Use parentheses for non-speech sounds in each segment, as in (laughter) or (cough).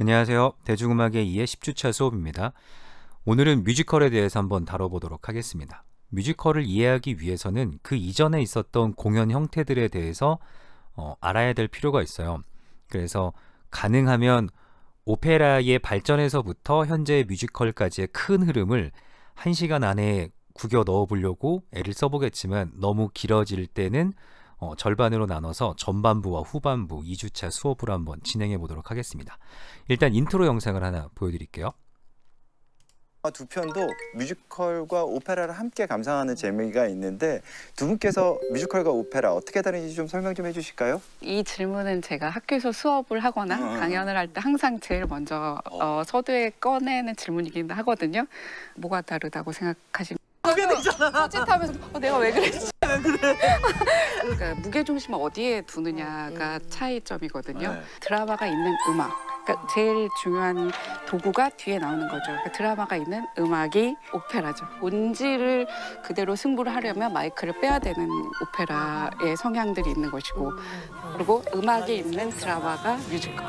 안녕하세요. 대중음악의 이해 10주차 수업입니다. 오늘은 뮤지컬에 대해서 한번 다뤄보도록 하겠습니다. 뮤지컬을 이해하기 위해서는 그 이전에 있었던 공연 형태들에 대해서 어, 알아야 될 필요가 있어요. 그래서 가능하면 오페라의 발전에서부터 현재의 뮤지컬까지의 큰 흐름을 1시간 안에 구겨 넣어 보려고 애를 써보겠지만 너무 길어질 때는 어, 절반으로 나눠서 전반부와 후반부 2주차 수업을 한번 진행해 보도록 하겠습니다. 일단 인트로 영상을 하나 보여드릴게요. 어, 두 편도 뮤지컬과 오페라를 함께 감상하는 재미가 있는데 두 분께서 뮤지컬과 오페라 어떻게 다른지 좀 설명 좀 해주실까요? 이 질문은 제가 학교에서 수업을 하거나 어. 강연을 할 때 항상 제일 먼저 어, 서두에 꺼내는 질문이긴 하거든요. 뭐가 다르다고 생각하십니까? 하게 되잖아. 찌하면서 어, 내가 왜 그랬지? (laughs) 왜 그래? 그러니까 무게중심을 어디에 두느냐가 음, 음. 차이점이거든요. 네. 드라마가 있는 음악. 그러니까 제일 중요한 도구가 뒤에 나오는 거죠. 그러니까 드라마가 있는 음악이 오페라죠. 온지를 그대로 승부를 하려면 마이크를 빼야 되는 오페라의 성향들이 있는 것이고 그리고 음악이 있는 드라마가 뮤지컬.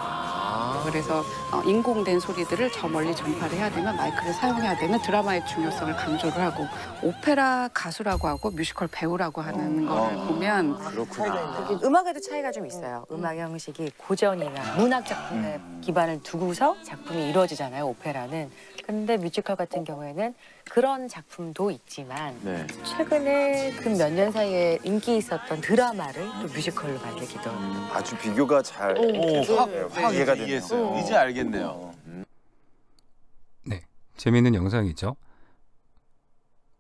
그래서 어, 인공된 소리들을 저 멀리 전파를 해야 되면 마이크를 사용해야 되는 드라마의 중요성을 강조를 하고 오페라 가수라고 하고 뮤지컬 배우라고 하는 걸 어. 아, 보면 그렇구나. 음악에도 차이가 좀 있어요. 음악 형식이 고전이나 문학 작품의 음. 기반을 두고서 작품이 이루어지잖아요, 오페라는. 근데 뮤지컬 같은 경우에는 그런 작품도 있지만 네. 최근에 그 몇 년 사이에 인기 있었던 드라마를 또 뮤지컬로 만들기도 음, 아주 비교가 잘 오, 확, 네, 확 이해가 되어요 이제 알겠네요. 네, 재미있는 영상이죠.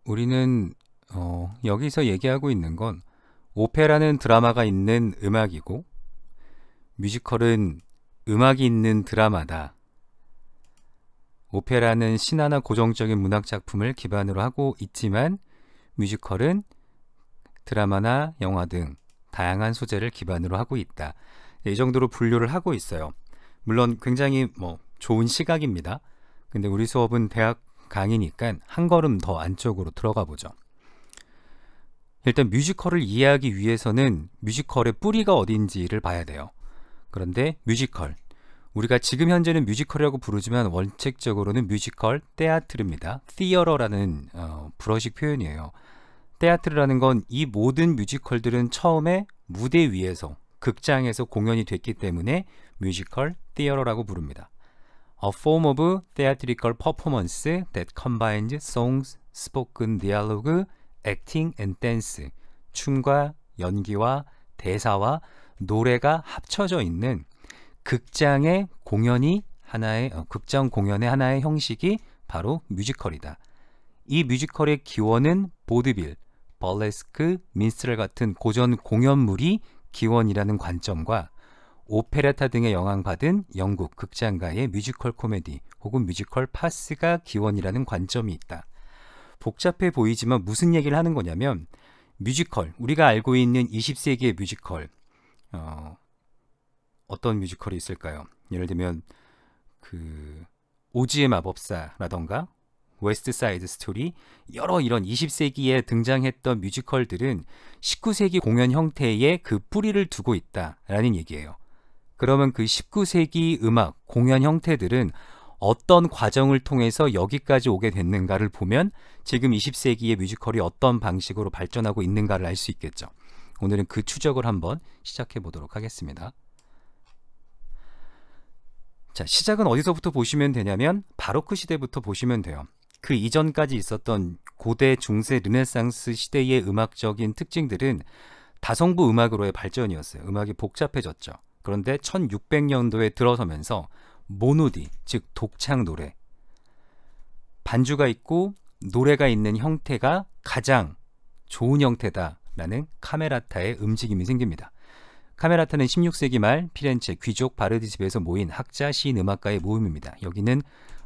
우리는 어, 여기서 얘기하고 있는 건 오페라는 드라마가 있는 음악이고 뮤지컬은 음악이 있는 드라마다. 오페라는 신화나 고정적인 문학 작품을 기반으로 하고 있지만 뮤지컬은 드라마나 영화 등 다양한 소재를 기반으로 하고 있다. 이 정도로 분류를 하고 있어요. 물론 굉장히 뭐 좋은 시각입니다. 근데 우리 수업은 대학 강의니까 한 걸음 더 안쪽으로 들어가 보죠. 일단 뮤지컬을 이해하기 위해서는 뮤지컬의 뿌리가 어딘지를 봐야 돼요. 그런데 뮤지컬. 우리가 지금 현재는 뮤지컬이라고 부르지만 원칙적으로는 뮤지컬 테아트르입니다. 티어러라는 어, 불어식 표현이에요. 테아트르라는 건 이 모든 뮤지컬들은 처음에 무대 위에서 극장에서 공연이 됐기 때문에 뮤지컬 티어러라고 부릅니다. A form of theatrical performance that combines songs, spoken dialogue, acting and dance. 춤과 연기와 대사와 노래가 합쳐져 있는 극장의 공연이 하나의 어, 극장 공연의 하나의 형식이 바로 뮤지컬이다. 이 뮤지컬의 기원은 보드빌, 벌레스크, 민스트럴 같은 고전 공연물이 기원이라는 관점과 오페레타 등의 영향받은 영국 극장가의 뮤지컬 코미디 혹은 뮤지컬 파스가 기원이라는 관점이 있다. 복잡해 보이지만 무슨 얘기를 하는 거냐면 뮤지컬, 우리가 알고 있는 20세기의 뮤지컬, 어, 어떤 뮤지컬이 있을까요? 예를 들면 그 오지의 마법사라던가 웨스트사이드 스토리 여러 이런 20세기에 등장했던 뮤지컬들은 19세기 공연 형태의 그 뿌리를 두고 있다라는 얘기예요. 그러면 그 19세기 음악 공연 형태들은 어떤 과정을 통해서 여기까지 오게 됐는가를 보면 지금 20세기의 뮤지컬이 어떤 방식으로 발전하고 있는가를 알 수 있겠죠. 오늘은 그 추적을 한번 시작해 보도록 하겠습니다. 자, 시작은 어디서부터 보시면 되냐면 바로크 시대부터 보시면 돼요. 그 이전까지 있었던 고대, 중세, 르네상스 시대의 음악적인 특징들은 다성부 음악으로의 발전이었어요. 음악이 복잡해졌죠. 그런데 1600년도에 들어서면서 모노디, 즉 독창 노래. 반주가 있고 노래가 있는 형태가 가장 좋은 형태다 나는 카메라타의 움직임이 생깁니다. 카메라타는 16세기 말 피렌체 귀족 바르디 집에서 모인 학자, 시인, 음악가의 모임입니다. 여기는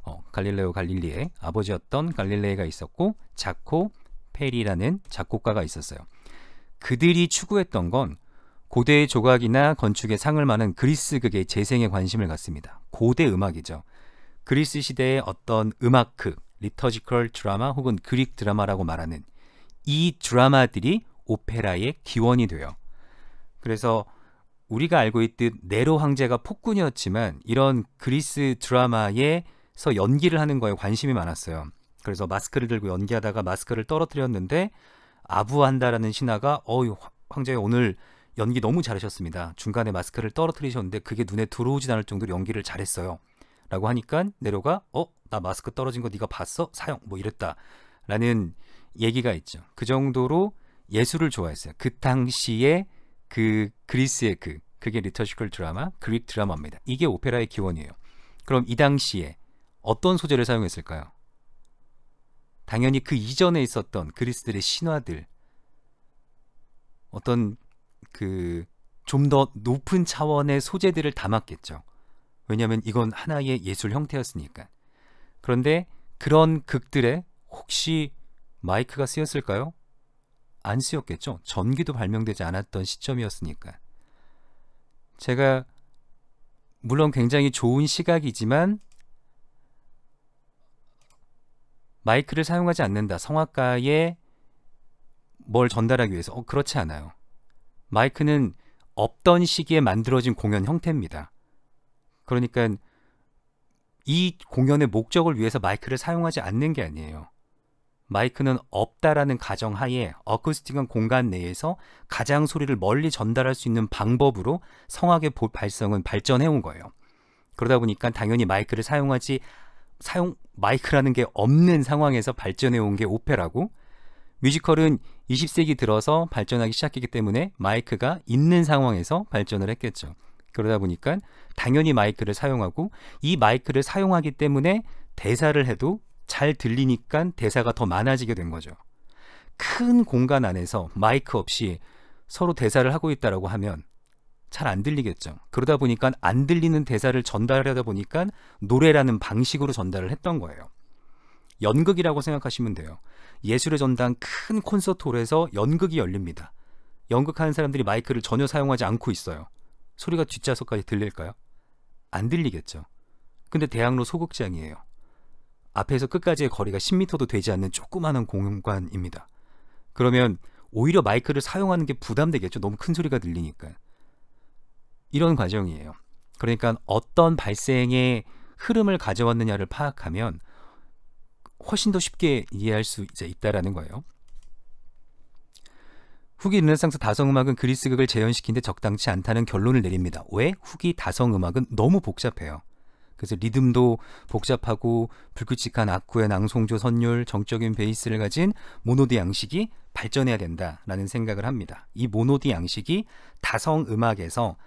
어, 갈릴레오 갈릴리의 아버지였던 갈릴레이가 있었고 자코 페리라는 작곡가가 있었어요. 그들이 추구했던 건 고대의 조각이나 건축에 상을 많은 그리스극의 재생에 관심을 갖습니다. 고대 음악이죠. 그리스 시대의 어떤 음악극, 그, 리터지컬 드라마 혹은 그릭 드라마라고 말하는 이 드라마들이 오페라의 기원이 돼요. 그래서 우리가 알고 있듯 네로 황제가 폭군이었지만 이런 그리스 드라마에서 연기를 하는 거에 관심이 많았어요. 그래서 마스크를 들고 연기하다가 마스크를 떨어뜨렸는데 아부한다라는 신하가 어휴 황제 오늘 연기 너무 잘하셨습니다. 중간에 마스크를 떨어뜨리셨는데 그게 눈에 들어오지 않을 정도로 연기를 잘했어요. 라고 하니까 네로가 어? 나 마스크 떨어진 거 네가 봤어? 사형 뭐 이랬다. 라는 얘기가 있죠. 그 정도로 예술을 좋아했어요. 그 당시에 그 그리스의 그 그게 리터시컬 드라마, 그릭 드라마입니다. 이게 오페라의 기원이에요. 그럼 이 당시에 어떤 소재를 사용했을까요? 당연히 그 이전에 있었던 그리스들의 신화들, 어떤 그 좀 더 높은 차원의 소재들을 담았겠죠. 왜냐하면 이건 하나의 예술 형태였으니까. 그런데 그런 극들에 혹시 마이크가 쓰였을까요? 안 쓰였겠죠. 전기도 발명되지 않았던 시점이었으니까. 제가 물론 굉장히 좋은 시각이지만 마이크를 사용하지 않는다. 성악가에뭘 전달하기 위해서 어, 그렇지 않아요. 마이크는 없던 시기에 만들어진 공연 형태입니다. 그러니까 이 공연의 목적을 위해서 마이크를 사용하지 않는 게 아니에요. 마이크는 없다라는 가정하에 어쿠스틱한 공간 내에서 가장 소리를 멀리 전달할 수 있는 방법으로 성악의 발성은 발전해 온 거예요. 그러다 보니까 당연히 마이크를 사용하지 사용 마이크라는 게 없는 상황에서 발전해 온 게 오페라고 뮤지컬은 20세기 들어서 발전하기 시작했기 때문에 마이크가 있는 상황에서 발전을 했겠죠. 그러다 보니까 당연히 마이크를 사용하고 이 마이크를 사용하기 때문에 대사를 해도 잘 들리니까 대사가 더 많아지게 된 거죠. 큰 공간 안에서 마이크 없이 서로 대사를 하고 있다라고 하면 잘 안 들리겠죠. 그러다 보니까 안 들리는 대사를 전달하다 보니까 노래라는 방식으로 전달을 했던 거예요. 연극이라고 생각하시면 돼요. 예술의 전당 큰 콘서트홀에서 연극이 열립니다. 연극하는 사람들이 마이크를 전혀 사용하지 않고 있어요. 소리가 뒷좌석까지 들릴까요? 안 들리겠죠. 근데 대학로 소극장이에요. 앞에서 끝까지의 거리가 10m도 되지 않는 조그마한 공간입니다. 그러면 오히려 마이크를 사용하는 게 부담되겠죠. 너무 큰 소리가 들리니까. 이런 과정이에요. 그러니까 어떤 발생의 흐름을 가져왔느냐를 파악하면 훨씬 더 쉽게 이해할 수 이제 있다라는 거예요. 후기 르네상스 다성음악은 그리스극을 재현시킨데 적당치 않다는 결론을 내립니다. 왜? 후기 다성음악은 너무 복잡해요. 그래서 리듬도 복잡하고 불규칙한 악구의 낭송조 선율, 정적인 베이스를 가진 모노디 양식이 발전해야 된다라는 생각을 합니다. 이 모노디 양식이 다성 음악에서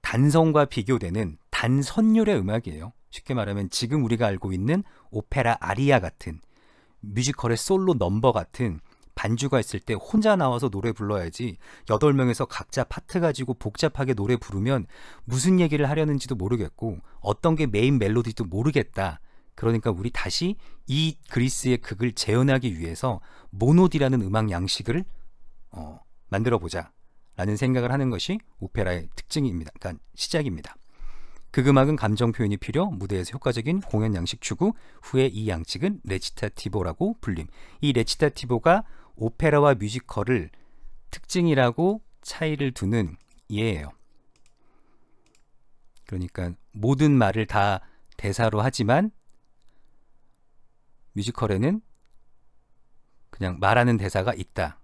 단성과 비교되는 단선율의 음악이에요. 쉽게 말하면 지금 우리가 알고 있는 오페라 아리아 같은 뮤지컬의 솔로 넘버 같은 반주가 있을 때 혼자 나와서 노래 불러야지 여덟 명에서 각자 파트 가지고 복잡하게 노래 부르면 무슨 얘기를 하려는지도 모르겠고 어떤 게 메인 멜로디도 모르겠다. 그러니까 우리 다시 이 그리스의 극을 재현하기 위해서 모노디라는 음악 양식을 어, 만들어 보자. 라는 생각을 하는 것이 오페라의 특징입니다. 그러니까 시작입니다. 그 음악은 감정 표현이 필요, 무대에서 효과적인 공연 양식 추구, 후에 이 양식은 레치타티보라고 불림. 이 레치타티보가 오페라와 뮤지컬을 특징이라고 차이를 두는 예예요. 그러니까 모든 말을 다 대사로 하지만 뮤지컬에는 그냥 말하는 대사가 있다.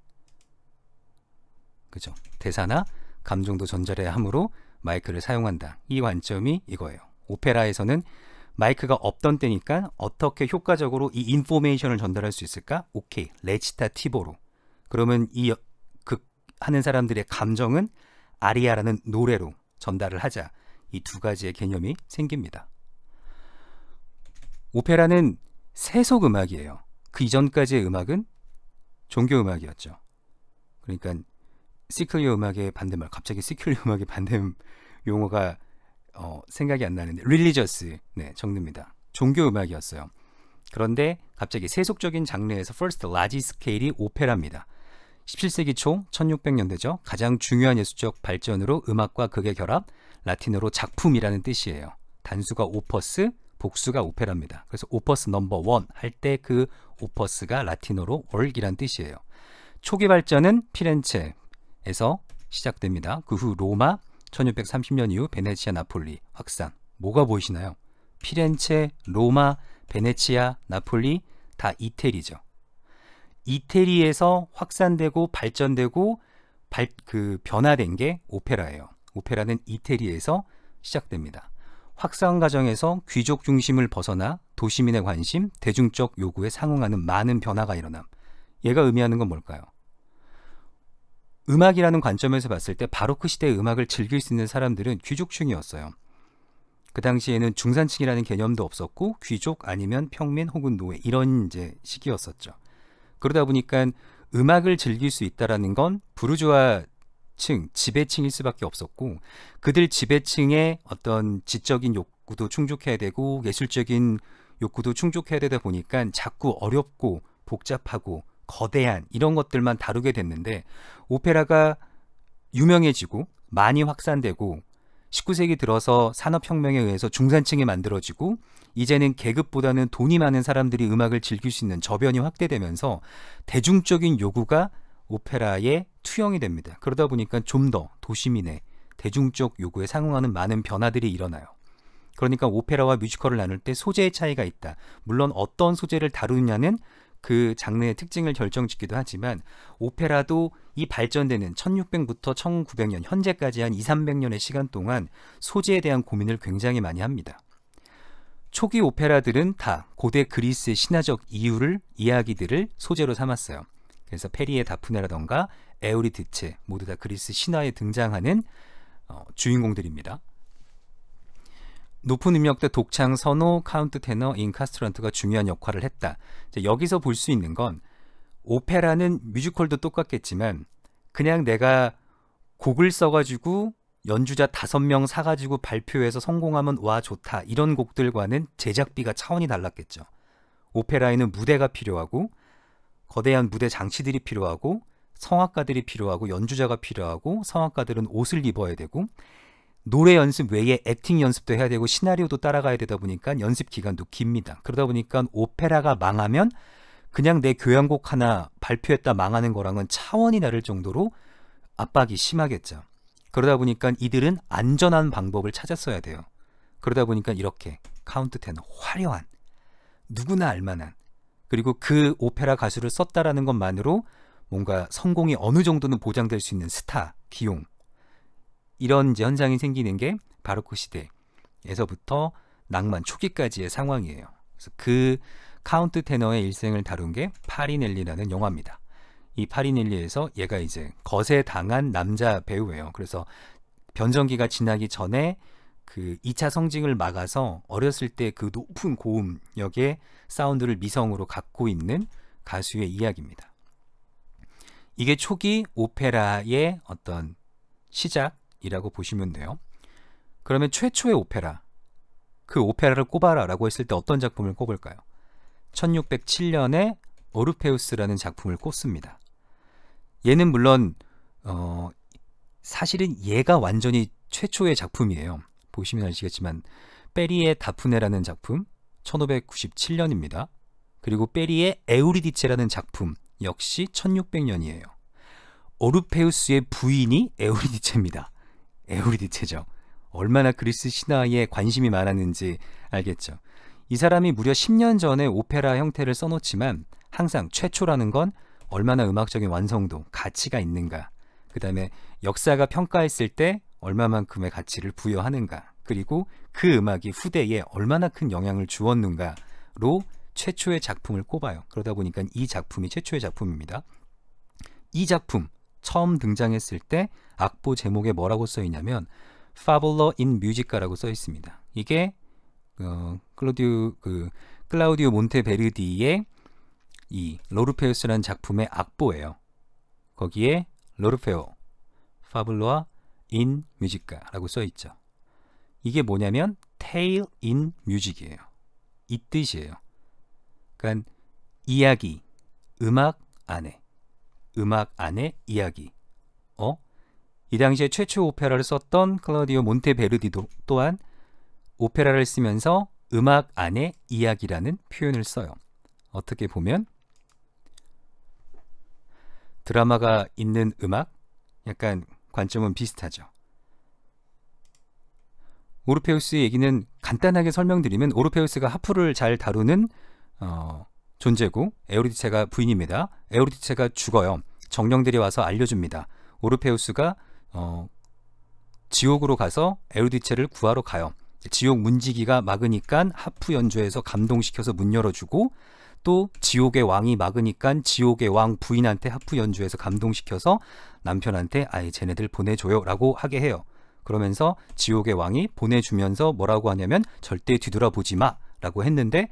그죠? 대사나 감정도 전달해야 하므로 마이크를 사용한다. 이 관점이 이거예요. 오페라에서는 마이크가 없던 때니까 어떻게 효과적으로 이 인포메이션을 전달할 수 있을까? 오케이, 레치타티보로. 그러면 이극 그, 하는 사람들의 감정은 아리아라는 노래로 전달을 하자. 이 두 가지의 개념이 생깁니다. 오페라는 세속 음악이에요. 그 이전까지의 음악은 종교 음악이었죠. 그러니까 시클리어 음악의 반대말, 갑자기 시클리어 음악의 반대 용어가 어, 생각이 안 나는데 릴리저스 네 정답입니다. 종교 음악이었어요. 그런데 갑자기 세속적인 장르에서 퍼스트 라지 스케일이 오페라입니다. 17세기 초 1600년대죠. 가장 중요한 예술적 발전으로 음악과 극의 결합, 라틴어로 작품이라는 뜻이에요. 단수가 오퍼스, 복수가 오페라입니다. 그래서 오퍼스 넘버 원 할 때 그 오퍼스가 라틴어로 월이란 뜻이에요. 초기 발전은 피렌체에서 시작됩니다. 그 후 로마, 1630년 이후 베네치아 나폴리 확산. 뭐가 보이시나요? 피렌체, 로마, 베네치아, 나폴리 다 이태리죠. 이태리에서 확산되고 발전되고 발, 그 변화된 게 오페라예요. 오페라는 이태리에서 시작됩니다. 확산 과정에서 귀족 중심을 벗어나 도시민의 관심, 대중적 요구에 상응하는 많은 변화가 일어남. 얘가 의미하는 건 뭘까요? 음악이라는 관점에서 봤을 때 바로크 그 시대의 음악을 즐길 수 있는 사람들은 귀족층이었어요. 그 당시에는 중산층이라는 개념도 없었고 귀족 아니면 평민 혹은 노예 이런 이제 시기였었죠. 그러다 보니까 음악을 즐길 수 있다라는 건 부르주아층, 지배층일 수밖에 없었고 그들 지배층의 어떤 지적인 욕구도 충족해야 되고 예술적인 욕구도 충족해야 되다 보니까 자꾸 어렵고 복잡하고 거대한 이런 것들만 다루게 됐는데 오페라가 유명해지고 많이 확산되고 19세기 들어서 산업혁명에 의해서 중산층이 만들어지고 이제는 계급보다는 돈이 많은 사람들이 음악을 즐길 수 있는 저변이 확대되면서 대중적인 요구가 오페라에 투영이 됩니다. 그러다 보니까 좀 더 도시민의 대중적 요구에 상응하는 많은 변화들이 일어나요. 그러니까 오페라와 뮤지컬을 나눌 때 소재의 차이가 있다. 물론 어떤 소재를 다루느냐는 그 장르의 특징을 결정짓기도 하지만 오페라도 이 발전되는 1600부터 1900년 현재까지 한 2, 300년의 시간 동안 소재에 대한 고민을 굉장히 많이 합니다. 초기 오페라들은 다 고대 그리스의 신화적 이유를 이야기들을 소재로 삼았어요. 그래서 페리의 다프네라던가 에우리디체 모두 다 그리스 신화에 등장하는 어, 주인공들입니다. 높은 음역대 독창 선호 카운트 테너 인카스트란트가 중요한 역할을 했다. 여기서 볼 수 있는 건 오페라는 뮤지컬도 똑같겠지만 그냥 내가 곡을 써가지고 연주자 다섯 명 사가지고 발표해서 성공하면 와 좋다 이런 곡들과는 제작비가 차원이 달랐겠죠. 오페라에는 무대가 필요하고 거대한 무대 장치들이 필요하고 성악가들이 필요하고 연주자가 필요하고 성악가들은 옷을 입어야 되고 노래 연습 외에 액팅 연습도 해야 되고 시나리오도 따라가야 되다 보니까 연습 기간도 깁니다. 그러다 보니까 오페라가 망하면 그냥 내 교향곡 하나 발표했다 망하는 거랑은 차원이 다를 정도로 압박이 심하겠죠. 그러다 보니까 이들은 안전한 방법을 찾았어야 돼요. 그러다 보니까 이렇게 카운트 텐 화려한 누구나 알만한 그리고 그 오페라 가수를 썼다라는 것만으로 뭔가 성공이 어느 정도는 보장될 수 있는 스타 기용 이런 현상이 생기는 게 바로크 그 시대에서부터 낭만 초기까지의 상황이에요. 그래서 그 카운트 테너의 일생을 다룬 게 파리넬리라는 영화입니다. 이 파리넬리에서 얘가 이제 거세 당한 남자 배우예요. 그래서 변전기가 지나기 전에 그 2차 성징을 막아서 어렸을 때 그 높은 고음역의 사운드를 미성으로 갖고 있는 가수의 이야기입니다. 이게 초기 오페라의 어떤 시작 이라고 보시면 돼요. 그러면 최초의 오페라, 그 오페라를 꼽아라 라고 했을 때 어떤 작품을 꼽을까요? 1607년에 어르페우스라는 작품을 꼽습니다. 얘는 물론 어, 사실은 얘가 완전히 최초의 작품이에요. 보시면 아시겠지만 페리의 다프네라는 작품 1597년입니다. 그리고 페리의 에우리디체라는 작품 역시 1600년이에요. 오르페우스의 부인이 에우리디체입니다. 에우리디체죠. 얼마나 그리스 신화에 관심이 많았는지 알겠죠. 이 사람이 무려 10년 전에 오페라 형태를 써놓지만 항상 최초라는 건 얼마나 음악적인 완성도, 가치가 있는가. 그 다음에 역사가 평가했을 때 얼마만큼의 가치를 부여하는가. 그리고 그 음악이 후대에 얼마나 큰 영향을 주었는가로 최초의 작품을 꼽아요. 그러다 보니까 이 작품이 최초의 작품입니다. 이 작품 처음 등장했을 때 악보 제목에 뭐라고 써 있냐면 Fabulo in Music라고 써 있습니다. 이게 어, 클로디오 그 클라우디오 몬테베르디의 이 로르페우스라는 작품의 악보예요. 거기에 로르페오, 파블로와 인 뮤지카라고 써 있죠. 이게 뭐냐면 테일 인 뮤직이에요. 이 뜻이에요. 그러니까 이야기, 음악 안에, 음악 안에 이야기. 이 당시에 최초 오페라를 썼던 클라우디오 몬테베르디도 또한 오페라를 쓰면서 음악 안에 이야기라는 표현을 써요. 어떻게 보면 드라마가 있는 음악 약간 관점은 비슷하죠. 오르페우스의 얘기는 간단하게 설명드리면 오르페우스가 하프를 잘 다루는 어, 존재고 에우리디체가 부인입니다. 에우리디체가 죽어요. 정령들이 와서 알려줍니다. 오르페우스가 어, 지옥으로 가서 에르디체를 구하러 가요. 지옥 문지기가 막으니까 하프 연주에서 감동시켜서 문 열어주고 또 지옥의 왕이 막으니까 지옥의 왕 부인한테 하프 연주에서 감동시켜서 남편한테 아예 쟤네들 보내줘요 라고 하게 해요. 그러면서 지옥의 왕이 보내주면서 뭐라고 하냐면 절대 뒤돌아보지 마 라고 했는데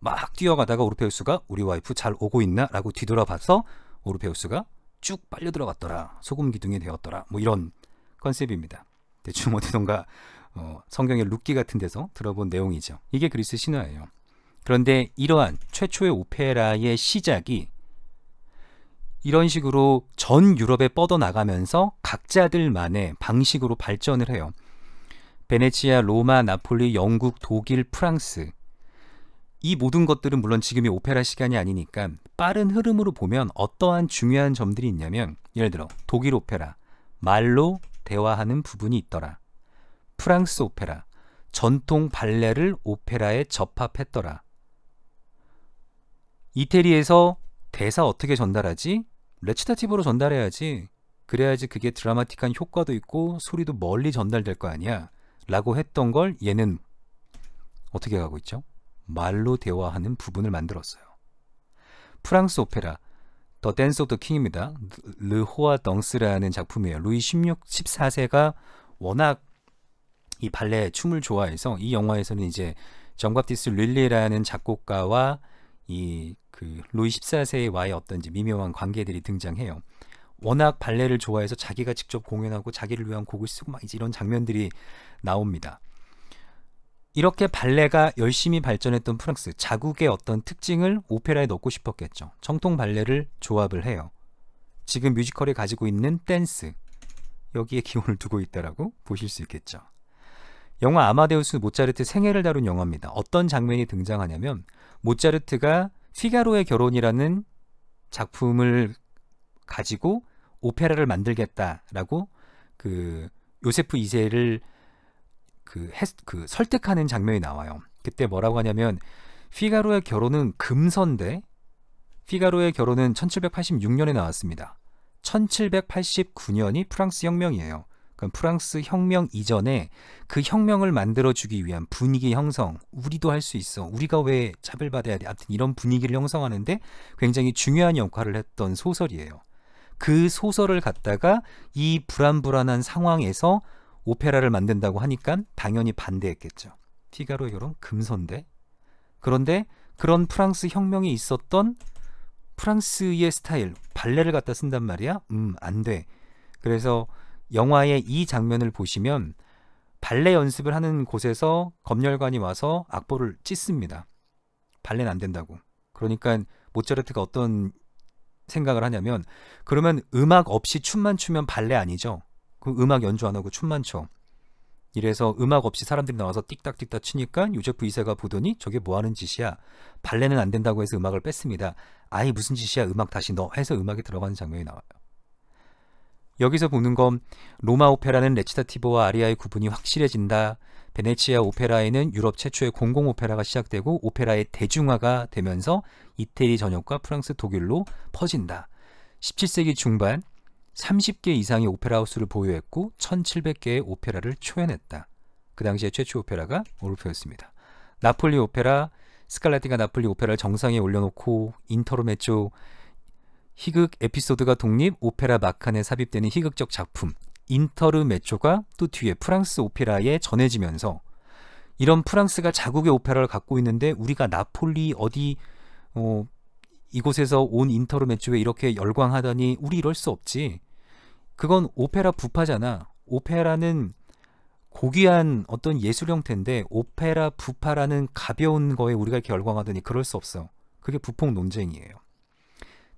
막 뛰어가다가 오르페우스가 우리 와이프 잘 오고 있나 라고 뒤돌아봐서 오르페우스가 쭉 빨려 들어갔더라. 소금 기둥이 되었더라. 뭐 이런 컨셉입니다. 대충 어디던가 뭐 어, 성경의 룻기 같은 데서 들어본 내용이죠. 이게 그리스 신화예요. 그런데 이러한 최초의 오페라의 시작이 이런 식으로 전 유럽에 뻗어나가면서 각자들만의 방식으로 발전을 해요. 베네치아, 로마, 나폴리, 영국, 독일, 프랑스 이 모든 것들은 물론 지금이 오페라 시간이 아니니까 빠른 흐름으로 보면 어떠한 중요한 점들이 있냐면 예를 들어 독일 오페라 말로 대화하는 부분이 있더라. 프랑스 오페라 전통 발레를 오페라에 접합했더라. 이태리에서 대사 어떻게 전달하지? 레치타티브로 전달해야지. 그래야지 그게 드라마틱한 효과도 있고 소리도 멀리 전달될 거 아니야. 라고 했던 걸 얘는 어떻게 가고 있죠? 말로 대화하는 부분을 만들었어요. 프랑스 오페라 더 댄스 오브 더 킹입니다. 르호아 덩스라는 작품이에요. 루이 16, 14세가 워낙 이 발레 춤을 좋아해서 이 영화에서는 이제 정갑디스 릴리라는 작곡가와 이 그 루이 14세와의 의 어떤 이제 미묘한 관계들이 등장해요. 워낙 발레를 좋아해서 자기가 직접 공연하고 자기를 위한 곡을 쓰고 막 이제 이런 장면들이 나옵니다. 이렇게 발레가 열심히 발전했던 프랑스 자국의 어떤 특징을 오페라에 넣고 싶었겠죠. 정통 발레를 조합을 해요. 지금 뮤지컬이 가지고 있는 댄스 여기에 기원을 (laughs) 두고 있다라고 보실 수 있겠죠. 영화 아마데우스 모차르트 생애를 다룬 영화입니다. 어떤 장면이 등장하냐면 모차르트가 피가로의 결혼이라는 작품을 가지고 오페라를 만들겠다라고 그 요세프 2세를 그, 해, 그 설득하는 장면이 나와요. 그때 뭐라고 하냐면 피가로의 결혼은 금선대 피가로의 결혼은 1786년에 나왔습니다. 1789년이 프랑스 혁명이에요. 그러 프랑스 혁명 이전에 그 혁명을 만들어주기 위한 분위기 형성, 우리도 할 수 있어, 우리가 왜 차별받아야 돼, 아무튼 이런 분위기를 형성하는데 굉장히 중요한 역할을 했던 소설이에요. 그 소설을 갖다가 이 불안불안한 상황에서 오페라를 만든다고 하니까 당연히 반대했겠죠. 피가로 요런 금손대. 그런데 그런 프랑스 혁명이 있었던 프랑스의 스타일 발레를 갖다 쓴단 말이야. 음, 안 돼. 그래서 영화의 이 장면을 보시면 발레 연습을 하는 곳에서 검열관이 와서 악보를 찢습니다. 발레는 안 된다고. 그러니까 모차르트가 어떤 생각을 하냐면 그러면 음악 없이 춤만 추면 발레 아니죠. 그 음악 연주 안 하고 춤만 춰. 이래서 음악 없이 사람들이 나와서 띡딱띡딱 치니까 요제프 2세가 보더니 저게 뭐 하는 짓이야. 발레는 안 된다고 해서 음악을 뺐습니다. 아이 무슨 짓이야 음악 다시 넣어 해서 음악이 들어가는 장면이 나와요. 여기서 보는 건 로마 오페라는 레치타티보와 아리아의 구분이 확실해진다. 베네치아 오페라에는 유럽 최초의 공공 오페라가 시작되고 오페라의 대중화가 되면서 이태리 전역과 프랑스 독일로 퍼진다. 17세기 중반 30개 이상의 오페라 하우스를 보유했고 1700개의 오페라를 초연했다. 그 당시에 최초 오페라가 오르페였습니다. 나폴리 오페라, 스칼라티가 나폴리 오페라를 정상에 올려놓고 인터로메조 희극 에피소드가 독립 오페라 마칸에 삽입되는 희극적 작품 인터르메조가 또 뒤에 프랑스 오페라에 전해지면서 이런 프랑스가 자국의 오페라를 갖고 있는데 우리가 나폴리 어디 어, 이곳에서 온 인터르메조에 이렇게 열광하다니 우리 이럴 수 없지. 그건 오페라 부파잖아. 오페라는 고귀한 어떤 예술 형태인데 오페라 부파라는 가벼운 거에 우리가 이렇게 열광하더니 그럴 수 없어. 그게 부폭 논쟁이에요.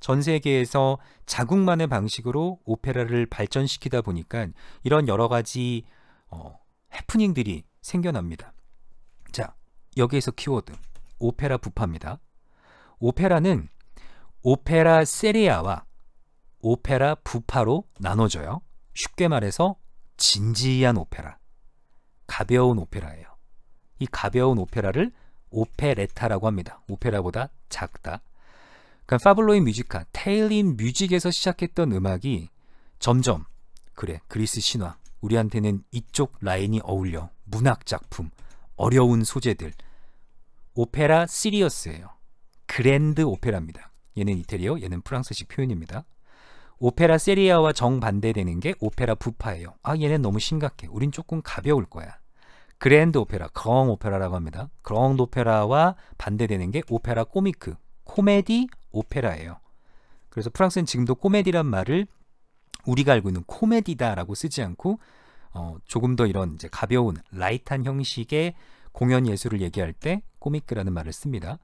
전 세계에서 자국만의 방식으로 오페라를 발전시키다 보니까 이런 여러 가지 어, 해프닝들이 생겨납니다. 자, 여기에서 키워드 오페라 부파입니다. 오페라는 오페라 세리아와 오페라 부파로 나눠져요. 쉽게 말해서 진지한 오페라, 가벼운 오페라예요. 이 가벼운 오페라를 오페레타라고 합니다. 오페라보다 작다. 그러니까 파블로의 뮤지카, 테일린 뮤직에서 시작했던 음악이 점점 그래 그리스 신화, 우리한테는 이쪽 라인이 어울려 문학 작품, 어려운 소재들, 오페라 시리어스예요. 그랜드 오페라입니다. 얘는 이태리어, 얘는 프랑스식 표현입니다. 오페라 세리아와 정반대되는 게 오페라 부파예요. 아 얘는 너무 심각해. 우린 조금 가벼울 거야. 그랜드 오페라, 그렁 오페라라고 합니다. 그렁 오페라와 반대되는 게 오페라 꼬미크, 코메디 오페라예요. 그래서 프랑스는 지금도 코메디란 말을 우리가 알고 있는 코메디다라고 쓰지 않고 어, 조금 더 이런 이제 가벼운 라이트한 형식의 공연 예술을 얘기할 때 꼬미크라는 말을 씁니다.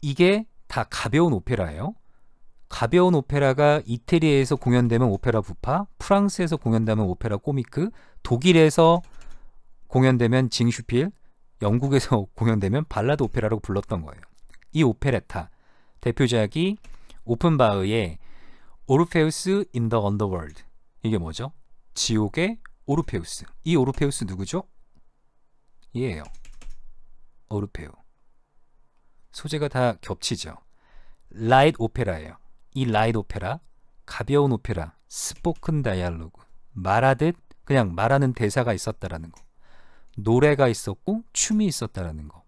이게 다 가벼운 오페라예요. 가벼운 오페라가 이태리에서 공연되면 오페라 부파, 프랑스에서 공연되면 오페라 꼬미크, 독일에서 공연되면 징슈필, 영국에서 (laughs) 공연되면 발라드 오페라로 불렀던 거예요. 이 오페레타 대표작이 오픈바흐의 오르페우스 인 더 언더월드 이게 뭐죠? 지옥의 오르페우스 이 오르페우스 누구죠? 얘예요 오르페우 소재가 다 겹치죠 라이트 오페라예요 이 라이트 오페라, 가벼운 오페라, 스포큰 다이얼로그, 말하듯 그냥 말하는 대사가 있었다라는 거, 노래가 있었고 춤이 있었다라는 거,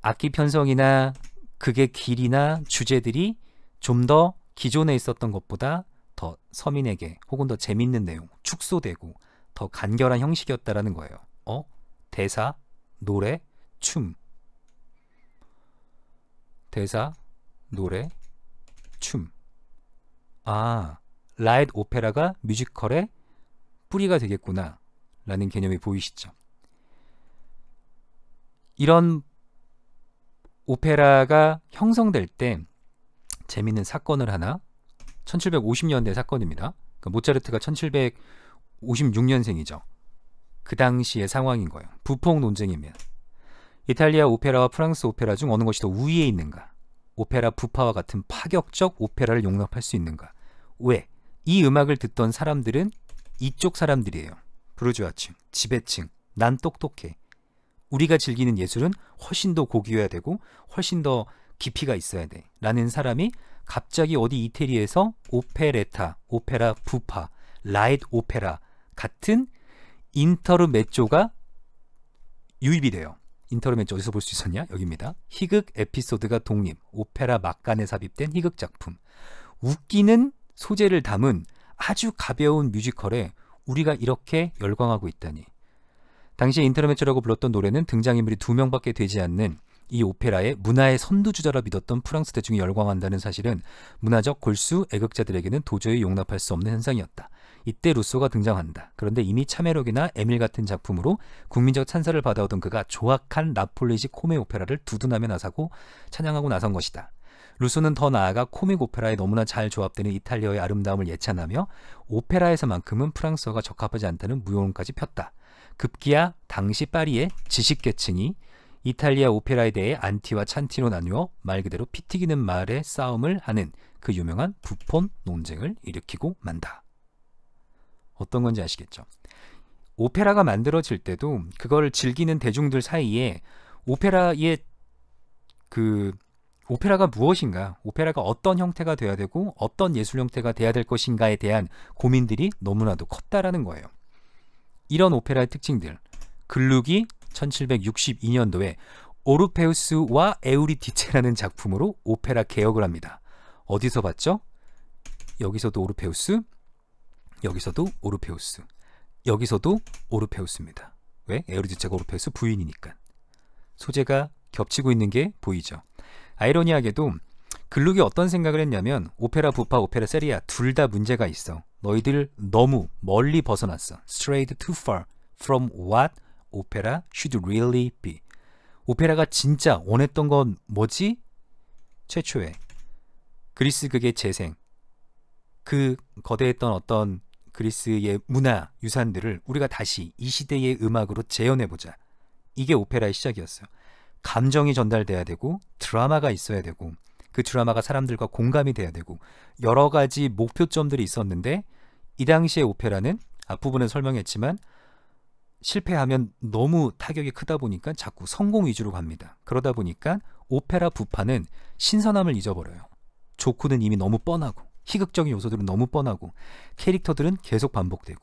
악기 편성이나 그게 길이나 주제들이 좀 더 기존에 있었던 것보다 더 서민에게 혹은 더 재밌는 내용, 축소되고 더 간결한 형식이었다라는 거예요. 어? 대사, 노래, 춤. 대사, 노래, 춤. 아, 라이트 오페라가 뮤지컬의 뿌리가 되겠구나. 라는 개념이 보이시죠? 이런 오페라가 형성될 때 재밌는 사건을 하나 1750년대 사건입니다. 그러니까 모차르트가 1756년생이죠. 그 당시의 상황인 거예요. 부폭 논쟁이면 이탈리아 오페라와 프랑스 오페라 중 어느 것이 더 우위에 있는가? 오페라 부파와 같은 파격적 오페라를 용납할 수 있는가? 왜? 이 음악을 듣던 사람들은 이쪽 사람들이에요. 브루주아층 지배층, 난 똑똑해. 우리가 즐기는 예술은 훨씬 더 고귀해야 되고 훨씬 더 깊이가 있어야 돼. 라는 사람이 갑자기 어디 이태리에서 오페레타, 오페라 부파, 라이트 오페라 같은 인터르메조가 유입이 돼요. 인터로맨치 어디서 볼 수 있었냐? 여기입니다. 희극 에피소드가 독립, 오페라 막간에 삽입된 희극 작품. 웃기는 소재를 담은 아주 가벼운 뮤지컬에 우리가 이렇게 열광하고 있다니. 당시 에 인터로맨치라고 불렀던 노래는 등장인물이 두 명밖에 되지 않는 이 오페라의 문화의 선두주자로 믿었던 프랑스 대중이 열광한다는 사실은 문화적 골수 애극자들에게는 도저히 용납할 수 없는 현상이었다. 이때 루소가 등장한다. 그런데 이미 차메록이나 에밀 같은 작품으로 국민적 찬사를 받아오던 그가 조악한 나폴리식 코메 오페라를 두둔하며 나서고 찬양하고 나선 것이다. 루소는 더 나아가 코믹 오페라에 너무나 잘 조합되는 이탈리아의 아름다움을 예찬하며 오페라에서만큼은 프랑스어가 적합하지 않다는 무용까지 폈다. 급기야 당시 파리의 지식계층이 이탈리아 오페라에 대해 안티와 찬티로 나누어 말 그대로 피튀기는 말의 싸움을 하는 그 유명한 부폰 논쟁을 일으키고 만다. 어떤 건지 아시겠죠? 오페라가 만들어질 때도 그걸 즐기는 대중들 사이에 오페라의 그 오페라가 무엇인가, 오페라가 어떤 형태가 돼야 되고 어떤 예술 형태가 돼야 될 것인가에 대한 고민들이 너무나도 컸다라는 거예요. 이런 오페라의 특징들, 글루기 1762년도에 오르페우스와 에우리디체라는 작품으로 오페라 개혁을 합니다. 어디서 봤죠? 여기서도 오르페우스, 여기서도 오르페우스 여기서도 오르페우스입니다. 왜? 에어리지체가 오르페우스 부인이니까 소재가 겹치고 있는 게 보이죠. 아이러니하게도 글룩이 어떤 생각을 했냐면 오페라 부파 오페라 세리아 둘 다 문제가 있어. 너희들 너무 멀리 벗어났어. strayed too far from what opera should really be. 오페라가 진짜 원했던 건 뭐지? 최초의 그리스극의 재생, 그 거대했던 어떤 그리스의 문화 유산들을 우리가 다시 이 시대의 음악으로 재현해 보자. 이게 오페라의 시작이었어요. 감정이 전달돼야 되고 드라마가 있어야 되고 그 드라마가 사람들과 공감이 돼야 되고 여러 가지 목표점들이 있었는데 이 당시의 오페라는 앞부분에 설명했지만 실패하면 너무 타격이 크다 보니까 자꾸 성공 위주로 갑니다. 그러다 보니까 오페라 부파는 신선함을 잊어버려요. 조크는 이미 너무 뻔하고 희극적인 요소들은 너무 뻔하고 캐릭터들은 계속 반복되고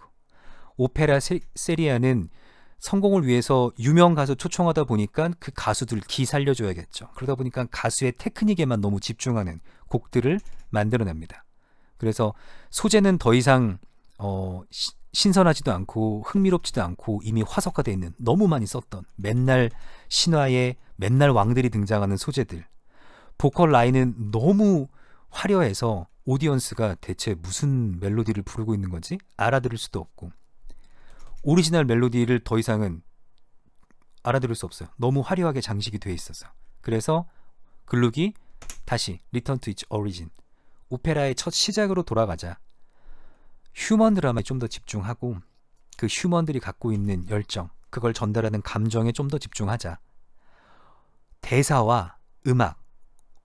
오페라 세, 리아는 성공을 위해서 유명 가수 초청하다 보니까 그 가수들 기 살려줘야겠죠. 그러다 보니까 가수의 테크닉에만 너무 집중하는 곡들을 만들어냅니다. 그래서 소재는 더 이상 어, 시, 신선하지도 않고 흥미롭지도 않고 이미 화석화되어 있는 너무 많이 썼던 맨날 신화에 맨날 왕들이 등장하는 소재들 보컬 라인은 너무 화려해서 오디언스가 대체 무슨 멜로디를 부르고 있는 건지 알아들을 수도 없고 오리지널 멜로디를 더 이상은 알아들을 수 없어요. 너무 화려하게 장식이 돼 있어서. 그래서 글루기 다시 리턴 트 이츠 오리진 오페라의 첫 시작으로 돌아가자 휴먼 드라마에 좀 더 집중하고 그 휴먼들이 갖고 있는 열정 그걸 전달하는 감정에 좀 더 집중하자 대사와 음악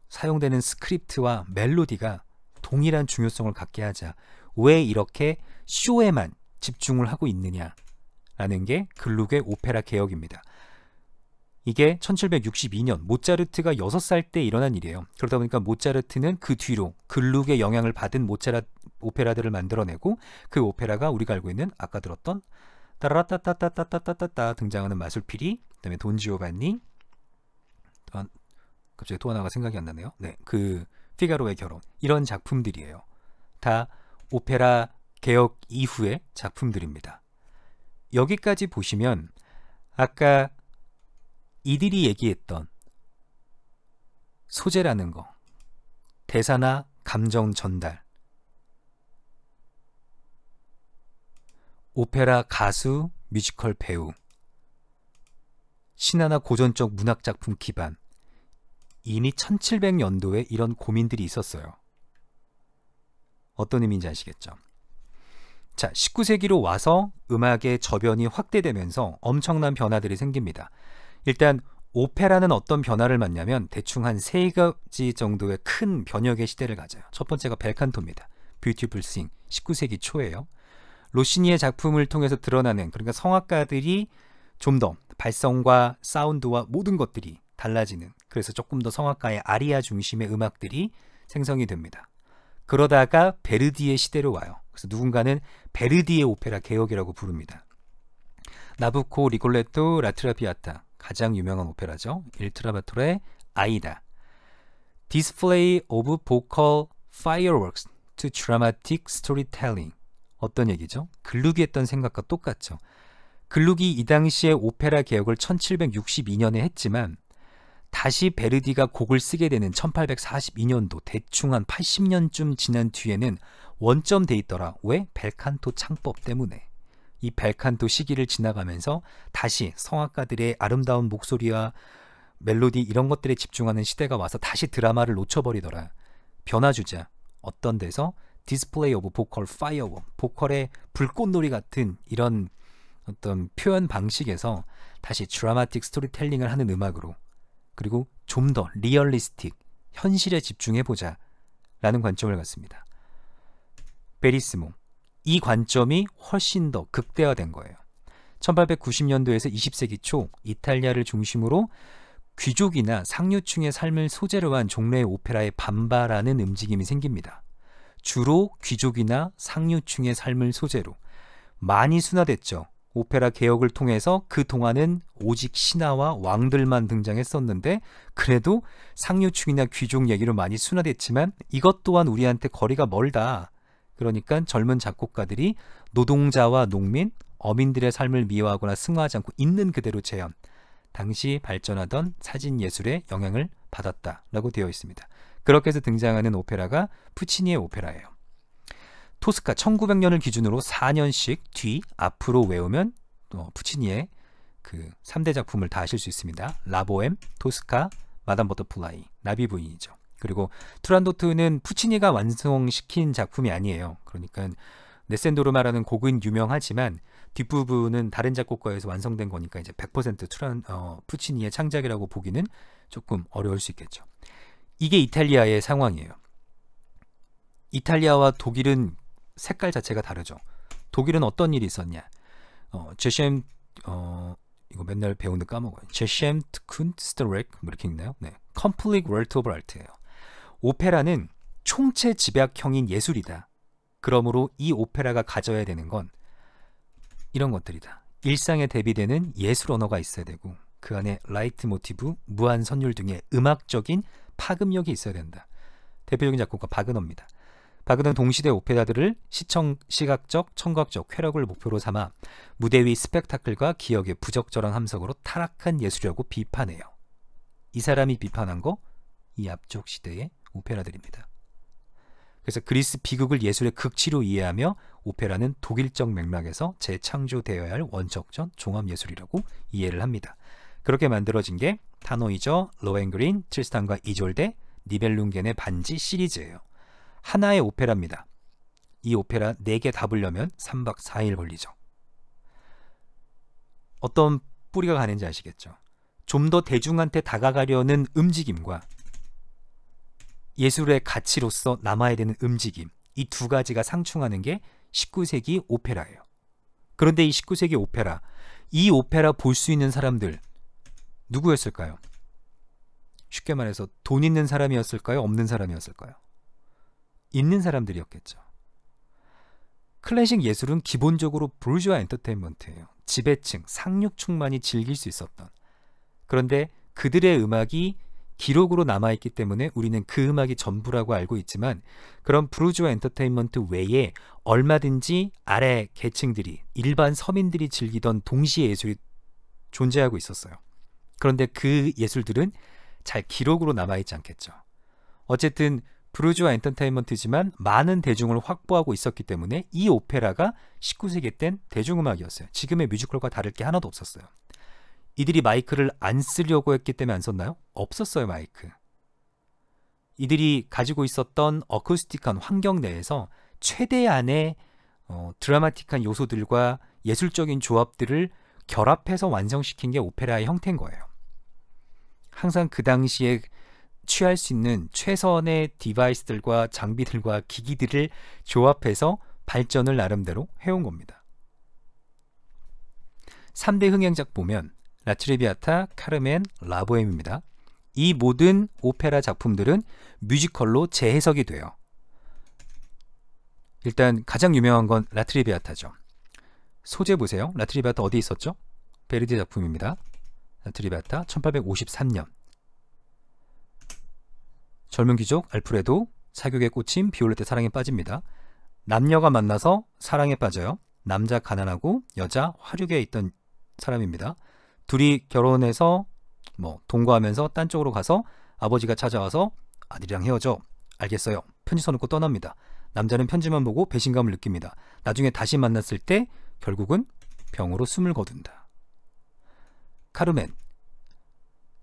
사용되는 스크립트와 멜로디가 동일한 중요성을 갖게 하자. 왜 이렇게 쇼에만 집중을 하고 있느냐라는 게 글룩의 오페라 개혁입니다. 이게 1762년 모차르트가 6살 때 일어난 일이에요. 그러다 보니까 모차르트는 그 뒤로 글룩의 영향을 받은 모차라 오페라들을 만들어내고 그 오페라가 우리가 알고 있는 아까 들었던 따라따따따따따따따 등장하는 마술필이 그다음에 돈지오반니, 갑자기 또 하나가 생각이 안 나네요. 네, 그 피가로의 결혼 이런 작품들이에요. 다 오페라 개혁 이후의 작품들입니다. 여기까지 보시면 아까 이들이 얘기했던 소재라는 거, 대사나 감정 전달, 오페라 가수, 뮤지컬 배우, 신화나 고전적 문학 작품 기반, 이미 1700년도에 이런 고민들이 있었어요. 어떤 의미인지 아시겠죠? 자, 19세기로 와서 음악의 저변이 확대되면서 엄청난 변화들이 생깁니다. 일단 오페라는 어떤 변화를 맞냐면 대충 한 세 가지 정도의 큰 변혁의 시대를 가져요. 첫 번째가 벨칸토입니다. 뷰티풀 싱, 19세기 초예요. 로시니의 작품을 통해서 드러나는 그러니까 성악가들이 좀 더 발성과 사운드와 모든 것들이 달라지는 그래서 조금 더 성악가의 아리아 중심의 음악들이 생성이 됩니다. 그러다가 베르디의 시대로 와요. 그래서 누군가는 베르디의 오페라 개혁이라고 부릅니다. 나부코, 리골레토, 라트라피아타 가장 유명한 오페라죠. 일트라바토르의 아이다. Display of Vocal Fireworks to Dramatic Storytelling 어떤 얘기죠? 글루기 했던 생각과 똑같죠. 글루기 이 당시에 오페라 개혁을 1762년에 했지만 다시 베르디가 곡을 쓰게 되는 1842년도 대충 한 80년쯤 지난 뒤에는 원점 돼 있더라. 왜? 벨칸토 창법 때문에. 이 벨칸토 시기를 지나가면서 다시 성악가들의 아름다운 목소리와 멜로디 이런 것들에 집중하는 시대가 와서 다시 드라마를 놓쳐버리더라. 변화주자. 어떤 데서 디스플레이 오브 보컬 파이어워 보컬의 불꽃놀이 같은 이런 어떤 표현 방식에서 다시 드라마틱 스토리텔링을 하는 음악으로 그리고 좀 더 리얼리스틱, 현실에 집중해보자 라는 관점을 갖습니다. 베리스몽. 이 관점이 훨씬 더 극대화된 거예요. 1890년도에서 20세기 초 이탈리아를 중심으로 귀족이나 상류층의 삶을 소재로 한 종래의 오페라에 반발하는 움직임이 생깁니다. 주로 귀족이나 상류층의 삶을 소재로 많이 순화됐죠. 오페라 개혁을 통해서 그 동안은 오직 신하와 왕들만 등장했었는데 그래도 상류층이나 귀족 얘기로 많이 순화됐지만 이것 또한 우리한테 거리가 멀다. 그러니까 젊은 작곡가들이 노동자와 농민, 어민들의 삶을 미화하거나 승화하지 않고 있는 그대로 재현. 당시 발전하던 사진 예술의 영향을 받았다라고 되어 있습니다. 그렇게 해서 등장하는 오페라가 푸치니의 오페라예요. 토스카 1900년을 기준으로 4년씩 뒤 앞으로 외우면 어, 푸치니의 그 3대 작품을 다 아실 수 있습니다. 라보엠, 토스카, 마담 버터플라이, 나비 부인이죠. 그리고 투란도트는 푸치니가 완성시킨 작품이 아니에요. 그러니까 네센도르마라는 곡은 유명하지만 뒷부분은 다른 작곡가에서 완성된 거니까 이제 100% 투란 어, 푸치니의 창작이라고 보기는 조금 어려울 수 있겠죠. 이게 이탈리아의 상황이에요. 이탈리아와 독일은 색깔 자체가 다르죠. 독일은 어떤 일이 있었냐? 어, 제시엠 어 이거 맨날 배우는 까먹어요. 제시엠 쿤스트렉 뭐 이렇게 읽나요? 네. 컴플릭 월트 오브 알트예요. 오페라는 총체 집약형인 예술이다. 그러므로 이 오페라가 가져야 되는 건 이런 것들이다. 일상에 대비되는 예술 언어가 있어야 되고 그 안에 라이트 모티브, 무한 선율 등의 음악적인 파급력이 있어야 된다. 대표적인 작곡가 박은호입니다. 박은은 동시대 오페라들을 시청, 시각적, 청각적 쾌락을 목표로 삼아 무대 위 스펙타클과 기억의 부적절한 함석으로 타락한 예술이라고 비판해요. 이 사람이 비판한 거 이 앞쪽 시대의 오페라들입니다. 그래서 그리스 비극을 예술의 극치로 이해하며 오페라는 독일적 맥락에서 재창조되어야 할 원적전 종합예술이라고 이해를 합니다. 그렇게 만들어진 게 타노이저, 로엔그린, 트리스탄과 이졸데, 니벨룽겐의 반지 시리즈예요. 하나의 오페라입니다. 이 오페라 4개 다 보려면 3박 4일 걸리죠. 어떤 뿌리가 가는지 아시겠죠? 좀 더 대중한테 다가가려는 움직임과 예술의 가치로서 남아야 되는 움직임, 이 두 가지가 상충하는 게 19세기 오페라예요. 그런데 이 19세기 오페라, 이 오페라 볼 수 있는 사람들, 누구였을까요? 쉽게 말해서 돈 있는 사람이었을까요? 없는 사람이었을까요? 있는 사람들이었겠죠. 클래식 예술은 기본적으로 불주와 엔터테인먼트예요. 지배층, 상류층만이 즐길 수 있었던. 그런데 그들의 음악이 기록으로 남아있기 때문에 우리는 그 음악이 전부라고 알고 있지만 그런 브루즈와 엔터테인먼트 외에 얼마든지 아래 계층들이 일반 서민들이 즐기던 동시에 예술이 존재하고 있었어요. 그런데 그 예술들은 잘 기록으로 남아있지 않겠죠. 어쨌든 브루즈와 엔터테인먼트지만 많은 대중을 확보하고 있었기 때문에 이 오페라가 19세기 땐 대중음악이었어요. 지금의 뮤지컬과 다를 게 하나도 없었어요. 이들이 마이크를 안 쓰려고 했기 때문에 안 썼나요? 없었어요, 마이크. 이들이 가지고 있었던 어쿠스틱한 환경 내에서 최대한의 어, 드라마틱한 요소들과 예술적인 조합들을 결합해서 완성시킨 게 오페라의 형태인 거예요. 항상 그 당시에 취할 수 있는 최선의 디바이스들과 장비들과 기기들을 조합해서 발전을 나름대로 해온 겁니다. 3대 흥행작 보면 라트리비아타, 카르멘, 라보엠입니다. 이 모든 오페라 작품들은 뮤지컬로 재해석이 돼요. 일단 가장 유명한 건 라트리비아타죠. 소재 보세요. 라트리비아타 어디 있었죠? 베르디 작품입니다. 라트리비아타 1853년. 젊은 귀족 알프레도 사교에 꽃인 비올레트 사랑에 빠집니다. 남녀가 만나서 사랑에 빠져요. 남자 가난하고 여자 화류계에 있던 사람입니다. 둘이 결혼해서 뭐 동거하면서 딴 쪽으로 가서 아버지가 찾아와서 아들이랑 헤어져. 알겠어요. 편지 써놓고 떠납니다. 남자는 편지만 보고 배신감을 느낍니다. 나중에 다시 만났을 때 결국은 병으로 숨을 거둔다. 카르멘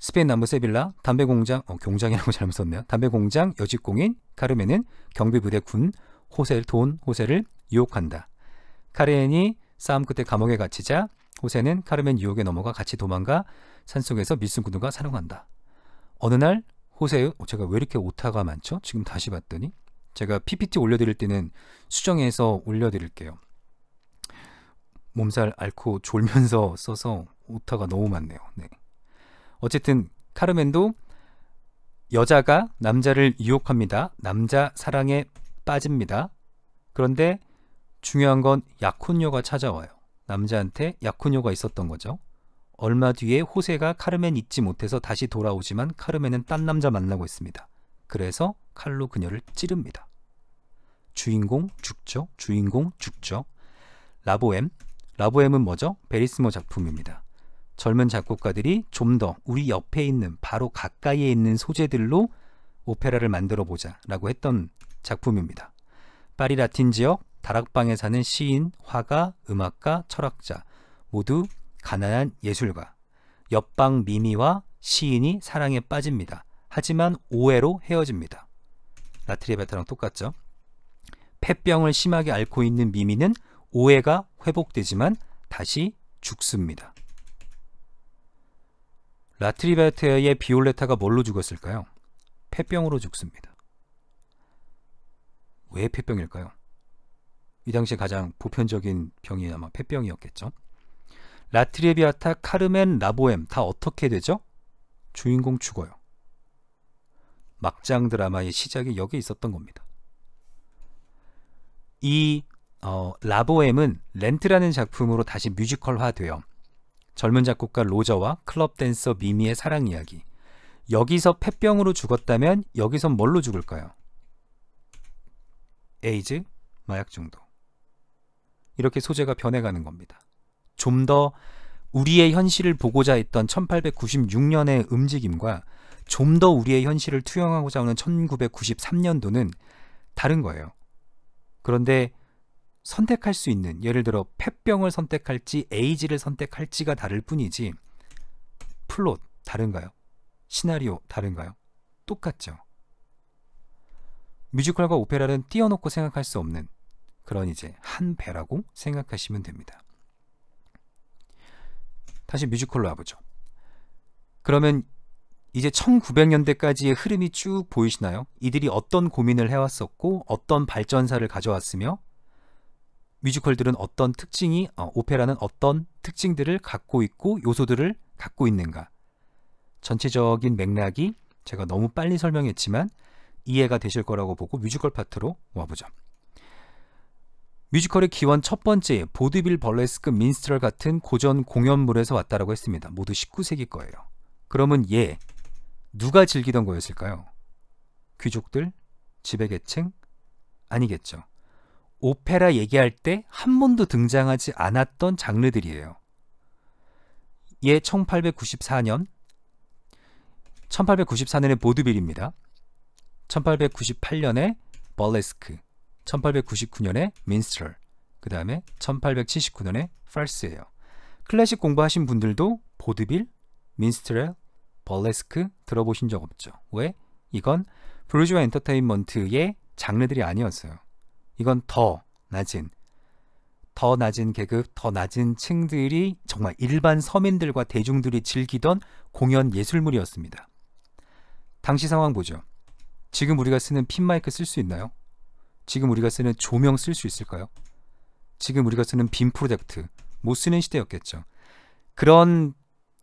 스페인 남부 세빌라, 담배 공장, 어, 경장이라고 (laughs) 잘못 썼네요. 담배 공장 여직공인 카르멘은 경비부대 군 호세 를돈 호세를 유혹한다. 카레엔이 싸움 끝에 감옥에 갇히자 호세는 카르멘 유혹에 넘어가 같이 도망가 산속에서 밀순군들과 사랑한다. 어느 날 호세의 어, 제가 왜 이렇게 오타가 많죠? 지금 다시 봤더니 제가 PPT 올려드릴 때는 수정해서 올려드릴게요. 몸살 앓고 졸면서 써서 오타가 너무 많네요. 네. 어쨌든 카르멘도 여자가 남자를 유혹합니다. 남자 사랑에 빠집니다. 그런데 중요한 건 약혼녀가 찾아와요. 남자한테 약혼녀가 있었던 거죠. 얼마 뒤에 호세가 카르멘 잊지 못해서 다시 돌아오지만 카르멘은 딴 남자 만나고 있습니다. 그래서 칼로 그녀를 찌릅니다. 주인공 죽죠. 주인공 죽죠. 라보엠. 라보엠은 뭐죠? 베리스모 작품입니다. 젊은 작곡가들이 좀 더 우리 옆에 있는 바로 가까이에 있는 소재들로 오페라를 만들어 보자라고 했던 작품입니다. 파리 라틴 지역 다락방에 사는 시인, 화가, 음악가, 철학자 모두 가난한 예술가. 옆방 미미와 시인이 사랑에 빠집니다. 하지만 오해로 헤어집니다. 라트리베타랑 똑같죠. 폐병을 심하게 앓고 있는 미미는 오해가 회복되지만 다시 죽습니다. 라트리바트의 비올레타가 뭘로 죽었을까요? 폐병으로 죽습니다. 왜 폐병일까요? 이 당시에 가장 보편적인 병이 아마 폐병이었겠죠. 라트리베아타 카르멘, 라보엠 다 어떻게 되죠? 주인공 죽어요. 막장 드라마의 시작이 여기 있었던 겁니다. 이 어, 라보엠은 렌트라는 작품으로 다시 뮤지컬화돼요. 젊은 작곡가 로저와 클럽 댄서 미미의 사랑 이야기. 여기서 폐병으로 죽었다면 여기서 뭘로 죽을까요? 에이즈, 마약 중독. 이렇게 소재가 변해가는 겁니다. 좀 더 우리의 현실을 보고자 했던 1896년의 움직임과 좀 더 우리의 현실을 투영하고자 하는 1993년도는 다른 거예요. 그런데 선택할 수 있는 예를 들어 폐병을 선택할지 에이지를 선택할지가 다를 뿐이지 플롯 다른가요? 시나리오 다른가요? 똑같죠. 뮤지컬과 오페라는 띄어놓고 생각할 수 없는 그런 이제 한 배라고 생각하시면 됩니다. 다시 뮤지컬로 와보죠. 그러면 이제 1900년대까지의 흐름이 쭉 보이시나요? 이들이 어떤 고민을 해왔었고 어떤 발전사를 가져왔으며 뮤지컬들은 어떤 특징이 어, 오페라는 어떤 특징들을 갖고 있고 요소들을 갖고 있는가 전체적인 맥락이 제가 너무 빨리 설명했지만 이해가 되실 거라고 보고 뮤지컬 파트로 와보죠. 뮤지컬의 기원 첫 번째 보디빌 벌레스크 민스트럴 같은 고전 공연물에서 왔다라고 했습니다. 모두 19세기 거예요. 그러면 얘 누가 즐기던 거였을까요? 귀족들? 지배계층? 아니겠죠. 오페라 얘기할 때 한 번도 등장하지 않았던 장르들이에요. 예, 1894년 1894년에 보드빌입니다. 1898년에 벌레스크, 1899년에 민스트럴, 그 다음에 1879년에 팔스예요. 클래식 공부하신 분들도 보드빌, 민스트럴, 벌레스크 들어보신 적 없죠. 왜? 이건 브루즈와 엔터테인먼트의 장르들이 아니었어요. 이건 더 낮은 더 낮은 계급, 더 낮은 층들이 정말 일반 서민들과 대중들이 즐기던 공연 예술물이었습니다. 당시 상황 보죠. 지금 우리가 쓰는 핀마이크 쓸 수 있나요? 지금 우리가 쓰는 조명 쓸 수 있을까요? 지금 우리가 쓰는 빔 프로젝트 못 뭐 쓰는 시대였겠죠. 그런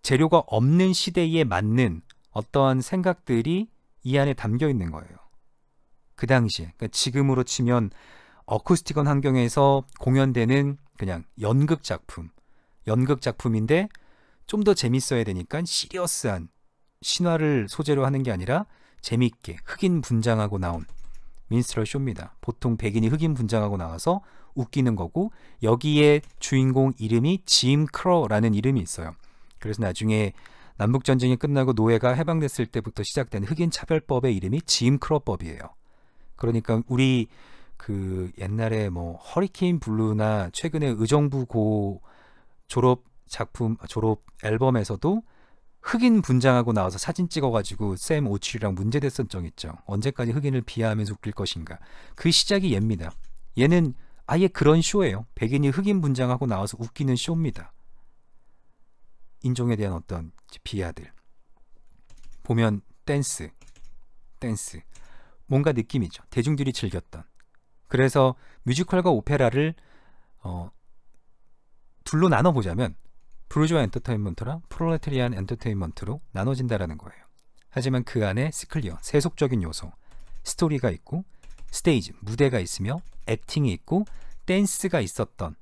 재료가 없는 시대에 맞는 어떠한 생각들이 이 안에 담겨 있는 거예요. 그 당시에, 그러니까 지금으로 치면 어쿠스틱한 환경에서 공연되는 그냥 연극 작품, 연극 작품인데 좀 더 재밌어야 되니까 시리어스한 신화를 소재로 하는 게 아니라 재밌게 흑인 분장하고 나온 민스트럴 쇼입니다. 보통 백인이 흑인 분장하고 나와서 웃기는 거고 여기에 주인공 이름이 짐 크로라는 이름이 있어요. 그래서 나중에 남북 전쟁이 끝나고 노예가 해방됐을 때부터 시작된 흑인 차별법의 이름이 짐 크로법이에요. 그러니까 우리 그 옛날에 뭐 허리케인 블루나 최근에 의정부 고 졸업 작품 졸업 앨범에서도 흑인 분장하고 나와서 사진 찍어가지고 샘 오칠이랑 문제됐던 적 있죠. 언제까지 흑인을 비하하면서 웃길 것인가. 그 시작이 얘입니다. 얘는 아예 그런 쇼예요. 백인이 흑인 분장하고 나와서 웃기는 쇼입니다. 인종에 대한 어떤 비하들. 보면 댄스, 댄스. 뭔가 느낌이죠. 대중들이 즐겼던. 그래서 뮤지컬과 오페라를 어, 둘로 나눠 보자면 브루즈와 엔터테인먼트랑 프로레테리안 엔터테인먼트로 나눠진다라는 거예요. 하지만 그 안에 스클리어, 세속적인 요소, 스토리가 있고 스테이지, 무대가 있으며 액팅이 있고 댄스가 있었던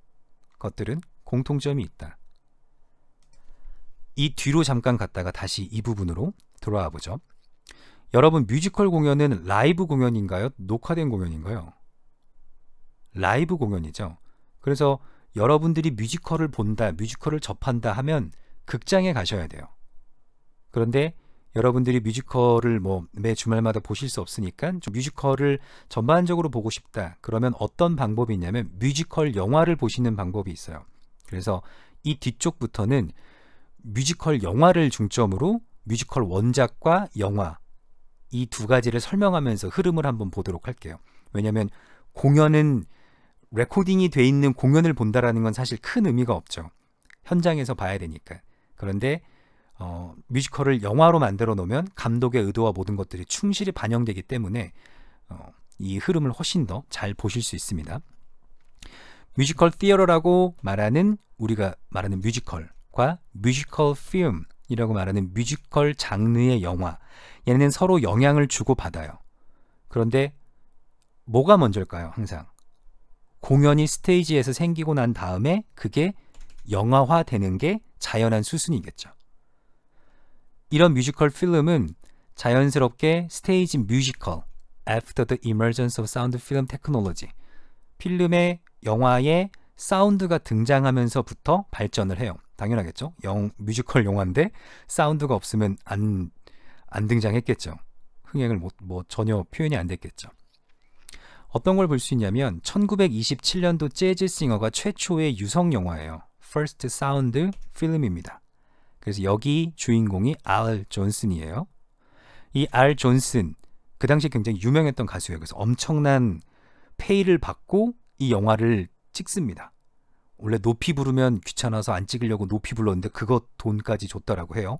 것들은 공통점이 있다. 이 뒤로 잠깐 갔다가 다시 이 부분으로 돌아와 보죠. 여러분 뮤지컬 공연은 라이브 공연인가요? 녹화된 공연인가요? 라이브 공연이죠. 그래서 여러분들이 뮤지컬을 본다, 뮤지컬을 접한다 하면 극장에 가셔야 돼요. 그런데 여러분들이 뮤지컬을 뭐 매 주말마다 보실 수 없으니까 좀 뮤지컬을 전반적으로 보고 싶다. 그러면 어떤 방법이 있냐면 뮤지컬 영화를 보시는 방법이 있어요. 그래서 이 뒤쪽부터는 뮤지컬 영화를 중점으로 뮤지컬 원작과 영화 이 두 가지를 설명하면서 흐름을 한번 보도록 할게요. 왜냐하면 공연은 레코딩이 돼 있는 공연을 본다라는 건 사실 큰 의미가 없죠. 현장에서 봐야 되니까. 그런데 어, 뮤지컬을 영화로 만들어 놓으면 감독의 의도와 모든 것들이 충실히 반영되기 때문에 어, 이 흐름을 훨씬 더 잘 보실 수 있습니다. 뮤지컬 티어러라고 말하는 우리가 말하는 뮤지컬과 뮤지컬 ფ ი 이라고 말하는 뮤지컬 장르의 영화 얘는 서로 영향을 주고 받아요. 그런데 뭐가 먼저일까요? 항상 공연이 스테이지에서 생기고 난 다음에 그게 영화화 되는 게 자연한 수순이겠죠. 이런 뮤지컬 필름은 자연스럽게 스테이지 뮤지컬 After the Emergence of Sound Film Technology 필름의 영화에 사운드가 등장하면서부터 발전을 해요. 당연하겠죠. 영, 뮤지컬 영화인데 사운드가 없으면 안, 안 등장했겠죠. 흥행을 못, 뭐 전혀 표현이 안 됐겠죠. 어떤 걸 볼 수 있냐면 1927년도 재즈 싱어가 최초의 유성 영화예요. First Sound Film입니다. 그래서 여기 주인공이 알 존슨이에요. 이 알 존슨 그 당시 굉장히 유명했던 가수예요. 그래서 엄청난 페이를 받고 이 영화를 찍습니다. 원래 높이 부르면 귀찮아서 안 찍으려고 높이 불렀는데 그것 돈까지 줬더라고 해요.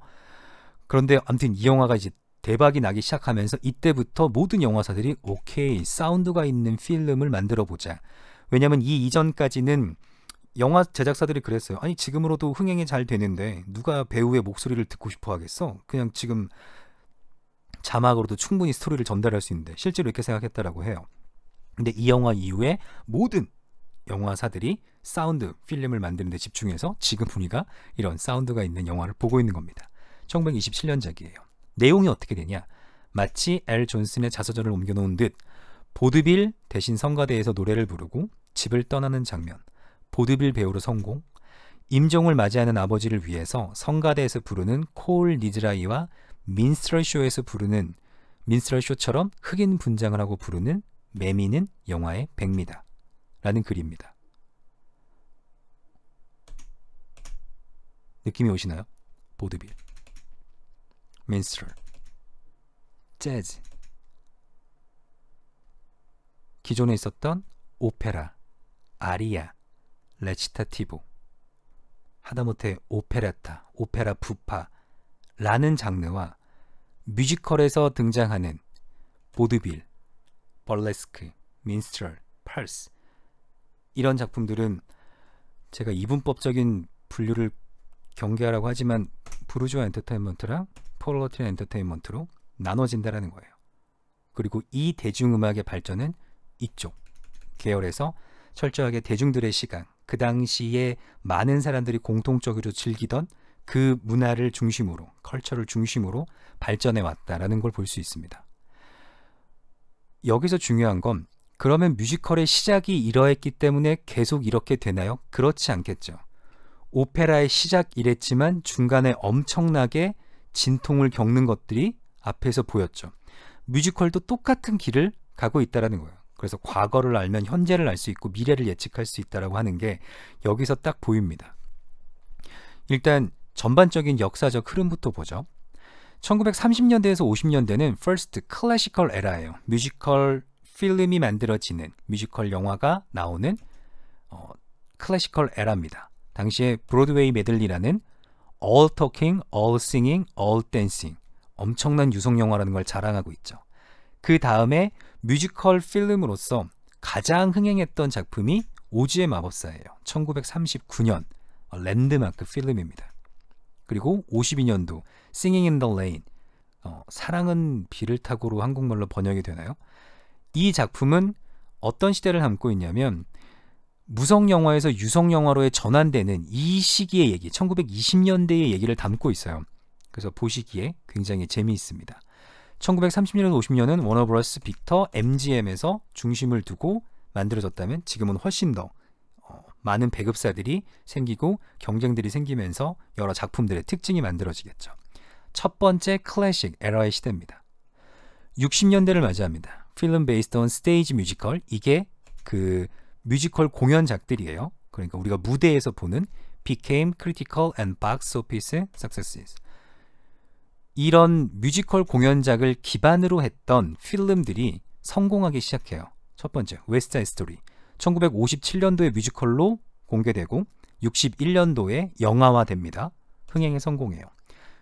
그런데 아무튼 이 영화가 이제 대박이 나기 시작하면서 이때부터 모든 영화사들이 오케이 사운드가 있는 필름을 만들어 보자. 왜냐면이 이전까지는 영화 제작사들이 그랬어요. 아니 지금으로도 흥행이 잘 되는데 누가 배우의 목소리를 듣고 싶어 하겠어? 그냥 지금 자막으로도 충분히 스토리를 전달할 수 있는데 실제로 이렇게 생각했다라고 해요. 근데 이 영화 이후에 모든 영화사들이 사운드 필름을 만드는 데 집중해서 지금 분위가 이런 사운드가 있는 영화를 보고 있는 겁니다. 1927년작이에요. 내용이 어떻게 되냐? 마치 엘 존슨의 자서전을 옮겨놓은 듯 보드빌 대신 성가대에서 노래를 부르고 집을 떠나는 장면, 보드빌 배우로 성공, 임종을 맞이하는 아버지를 위해서 성가대에서 부르는 콜 니즈라이와 민스트럴 쇼에서 부르는 민스트럴 쇼처럼 흑인 분장을 하고 부르는 매미는 영화의 백미다. 라는 글입니다. 느낌이 오시나요? 보드빌. 민스럴 재즈 기존에 있었던 오페라, 아리아, 레치타티보 하다못해 오페라타 오페라 부파라는 장르와 뮤지컬에서 등장하는 보드빌, 벌레스크, 민스트럴, 펄스 이런 작품들은 제가 이분법적인 분류를 경계하라고 하지만 부르주아 엔터테인먼트랑 컬러틴 엔터테인먼트로 나눠진다라는 거예요. 그리고 이 대중음악의 발전은 이쪽 계열에서 철저하게 대중들의 시간그 당시에 많은 사람들이 공통적으로 즐기던 그 문화를 중심으로, 컬처를 중심으로 발전해 왔다라는 걸 볼 수 있습니다. 여기서 중요한 건 그러면 뮤지컬의 시작이 이러했기 때문에 계속 이렇게 되나요? 그렇지 않겠죠. 오페라의 시작 이랬지만 중간에 엄청나게 진통을 겪는 것들이 앞에서 보였죠. 뮤지컬도 똑같은 길을 가고 있다라는 거예요. 그래서 과거를 알면 현재를 알 수 있고 미래를 예측할 수 있다라고 하는 게 여기서 딱 보입니다. 일단 전반적인 역사적 흐름부터 보죠. 1930년대에서 50년대는 f 스트 클래시컬 에라예요 뮤지컬 필름이 만들어지는 뮤지컬 영화가 나오는 어, 클래시컬 에라입니다. 당시에 브로드웨이 메들리라는 all talking, all singing, all dancing 엄청난 유성 영화라는 걸 자랑하고 있죠. 그 다음에 뮤지컬 필름으로서 가장 흥행했던 작품이 오즈의 마법사예요. 1939년 랜드마크 필름입니다. 그리고 52년도 Singing in the Rain 어, 사랑은 비를 타고로 한국말로 번역이 되나요? 이 작품은 어떤 시대를 담고 있냐면 무성 영화에서 유성 영화로의 전환되는 이 시기의 얘기, 1920년대의 얘기를 담고 있어요. 그래서 보시기에 굉장히 재미있습니다. 1930년, 50년은 워너브러스 빅터 MGM에서 중심을 두고 만들어졌다면 지금은 훨씬 더 어, 많은 배급사들이 생기고 경쟁들이 생기면서 여러 작품들의 특징이 만들어지겠죠. 첫 번째 클래식 에러의 시대입니다. 60년대를 맞이합니다. 필름 베이스던 스테이지 뮤지컬 이게 그 뮤지컬 공연작들이에요. 그러니까 우리가 무대에서 보는 became critical and box office successes. 이런 뮤지컬 공연작을 기반으로 했던 필름들이 성공하기 시작해요. 첫 번째, 웨스트사이 스토리. 1957년도에 뮤지컬로 공개되고 61년도에 영화화됩니다. 흥행에 성공해요.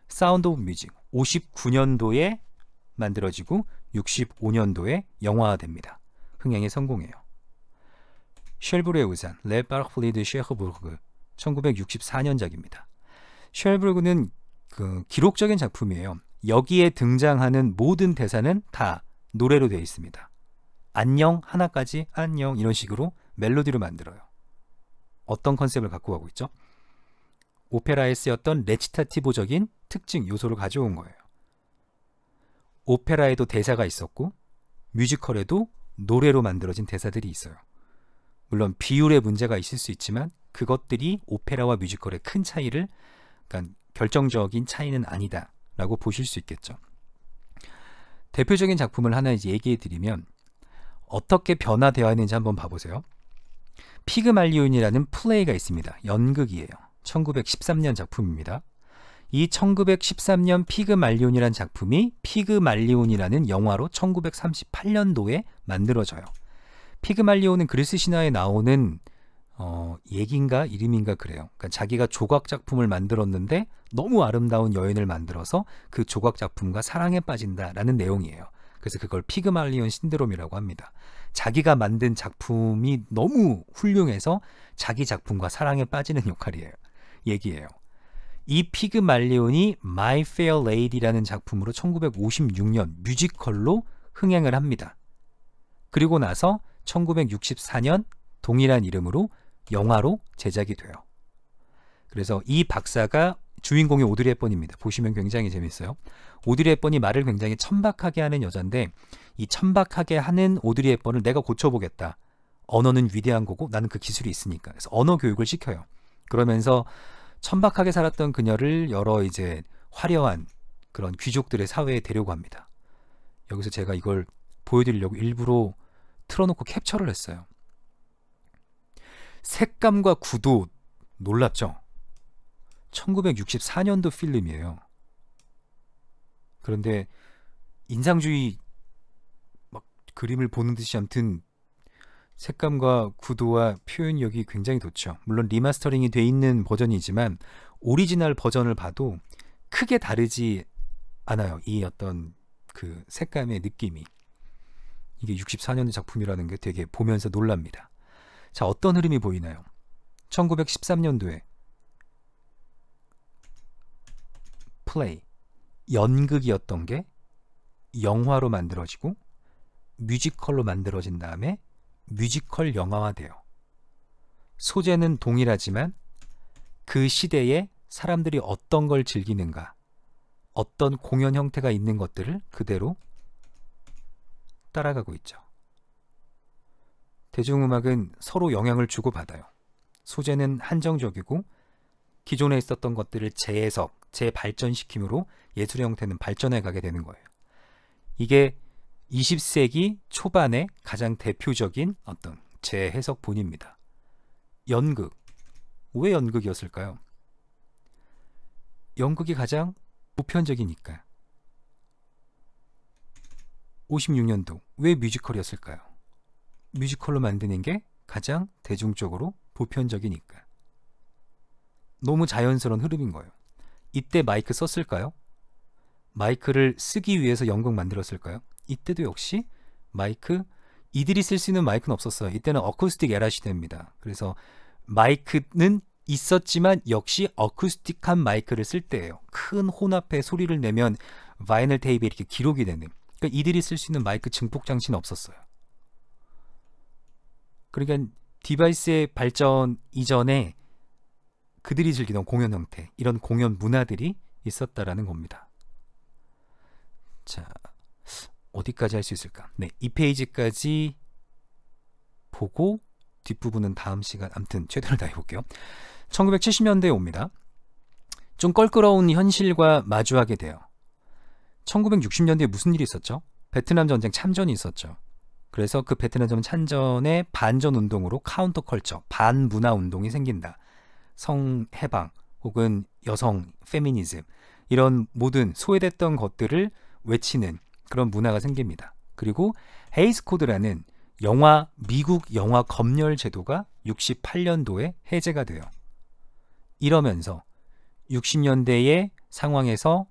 사운드 오브 뮤직 59년도에 만들어지고 65년도에 영화화됩니다. 흥행에 성공해요. 쉘브르의 의한 레 파르플리드 셰흐부르그 1964년작입니다. 쉘브르그는 그 기록적인 작품이에요. 여기에 등장하는 모든 대사는 다 노래로 되어 있습니다. 안녕 하나까지 안녕 이런 식으로 멜로디로 만들어요. 어떤 컨셉을 갖고 가고 있죠? 오페라에 쓰였던 레치타티보적인 특징 요소를 가져온 거예요. 오페라에도 대사가 있었고 뮤지컬에도 노래로 만들어진 대사들이 있어요. 물론 비율의 문제가 있을 수 있지만 그것들이 오페라와 뮤지컬의 큰 차이를 그러니까 결정적인 차이는 아니다라고 보실 수 있겠죠. 대표적인 작품을 하나 얘기해 드리면 어떻게 변화되어 있는지 한번 봐보세요. 피그말리온이라는 플레이가 있습니다. 연극이에요. 1913년 작품입니다. 이 1913년 피그말리온이라는 작품이 피그말리온이라는 영화로 1938년도에 만들어져요. 피그말리오는 그리스 신화에 나오는 어, 얘긴가 이름인가 그래요. 그러니까 자기가 조각 작품을 만들었는데 너무 아름다운 여인을 만들어서 그 조각 작품과 사랑에 빠진다라는 내용이에요. 그래서 그걸 피그말리온 신드롬이라고 합니다. 자기가 만든 작품이 너무 훌륭해서 자기 작품과 사랑에 빠지는 역할이에요. 얘기예요. 이 피그말리온이 My Fair Lady라는 작품으로 1956년 뮤지컬로 흥행을 합니다. 그리고 나서 1964년 동일한 이름으로 영화로 제작이 돼요. 그래서 이 박사가 주인공이 오드리 헵번입니다. 보시면 굉장히 재밌어요. 오드리 헵번이 말을 굉장히 천박하게 하는 여잔데 이 천박하게 하는 오드리 헵번을 내가 고쳐보겠다. 언어는 위대한 거고 나는 그 기술이 있으니까. 그래서 언어 교육을 시켜요. 그러면서 천박하게 살았던 그녀를 여러 이제 화려한 그런 귀족들의 사회에 데려고합니다 여기서 제가 이걸 보여드리려고 일부러 틀어놓고 캡처를 했어요. 색감과 구도 놀랍죠? 1964년도 필름이에요. 그런데 인상주의 막 그림을 보는 듯이 아무튼 색감과 구도와 표현력이 굉장히 좋죠. 물론 리마스터링이 돼 있는 버전이지만 오리지널 버전을 봐도 크게 다르지 않아요. 이 어떤 그 색감의 느낌이. 이게 6 4년 작품이라는 게 되게 보면서 놀랍니다. 자, 어떤 흐름이 보이나요? 1913년도에 플레이, 연극이었던 게 영화로 만들어지고 뮤지컬로 만들어진 다음에 뮤지컬 영화화돼요. 소재는 동일하지만 그 시대에 사람들이 어떤 걸 즐기는가, 어떤 공연 형태가 있는 것들을 그대로 따라가고 있죠. 대중음악은 서로 영향을 주고받아요. 소재는 한정적이고 기존에 있었던 것들을 재해석, 재발전시킴으로 예술 의 형태는 발전해 가게 되는 거예요. 이게 20세기 초반의 가장 대표적인 어떤 재해석본입니다. 연극. 왜 연극이었을까요? 연극이 가장 보편적이니까. 5 6년도왜 뮤지컬이었을까요? 뮤지컬로 만드는 게 가장 대중적으로 보편적이니까. 너무 자연스러운 흐름인 거예요. 이때 마이크 썼을까요? 마이크를 쓰기 위해서 연극 만들었을까요? 이때도 역시 마이크 이들이 쓸 수 있는 마이크는 없었어요. 이때는 어쿠스틱 에라 시대입니다. 그래서 마이크는 있었지만 역시 어쿠스틱한 마이크를 쓸 때예요. 큰 혼합의 소리를 내면 바이널 테이프에 이렇게 기록이 되는 그러니까 이들이 쓸 수 있는 마이크 증폭 장치는 없었어요. 그러니까 디바이스의 발전 이전에 그들이 즐기던 공연 형태, 이런 공연 문화들이 있었다라는 겁니다. 자, 어디까지 할 수 있을까? 네, 이 페이지까지 보고 뒷부분은 다음 시간, 암튼 최대로 다 해볼게요. 1970년대에 옵니다. 좀 껄끄러운 현실과 마주하게 돼요. 1960년대에 무슨 일이 있었죠? 베트남 전쟁 참전이 있었죠. 그래서 그 베트남 전쟁 참전의 반전 운동으로 카운터 컬처, 반문화 운동이 생긴다. 성 해방 혹은 여성 페미니즘 이런 모든 소외됐던 것들을 외치는 그런 문화가 생깁니다. 그리고 헤이스 코드라는 영화 미국 영화 검열 제도가 68년도에 해제가 돼요. 이러면서 60년대의 상황에서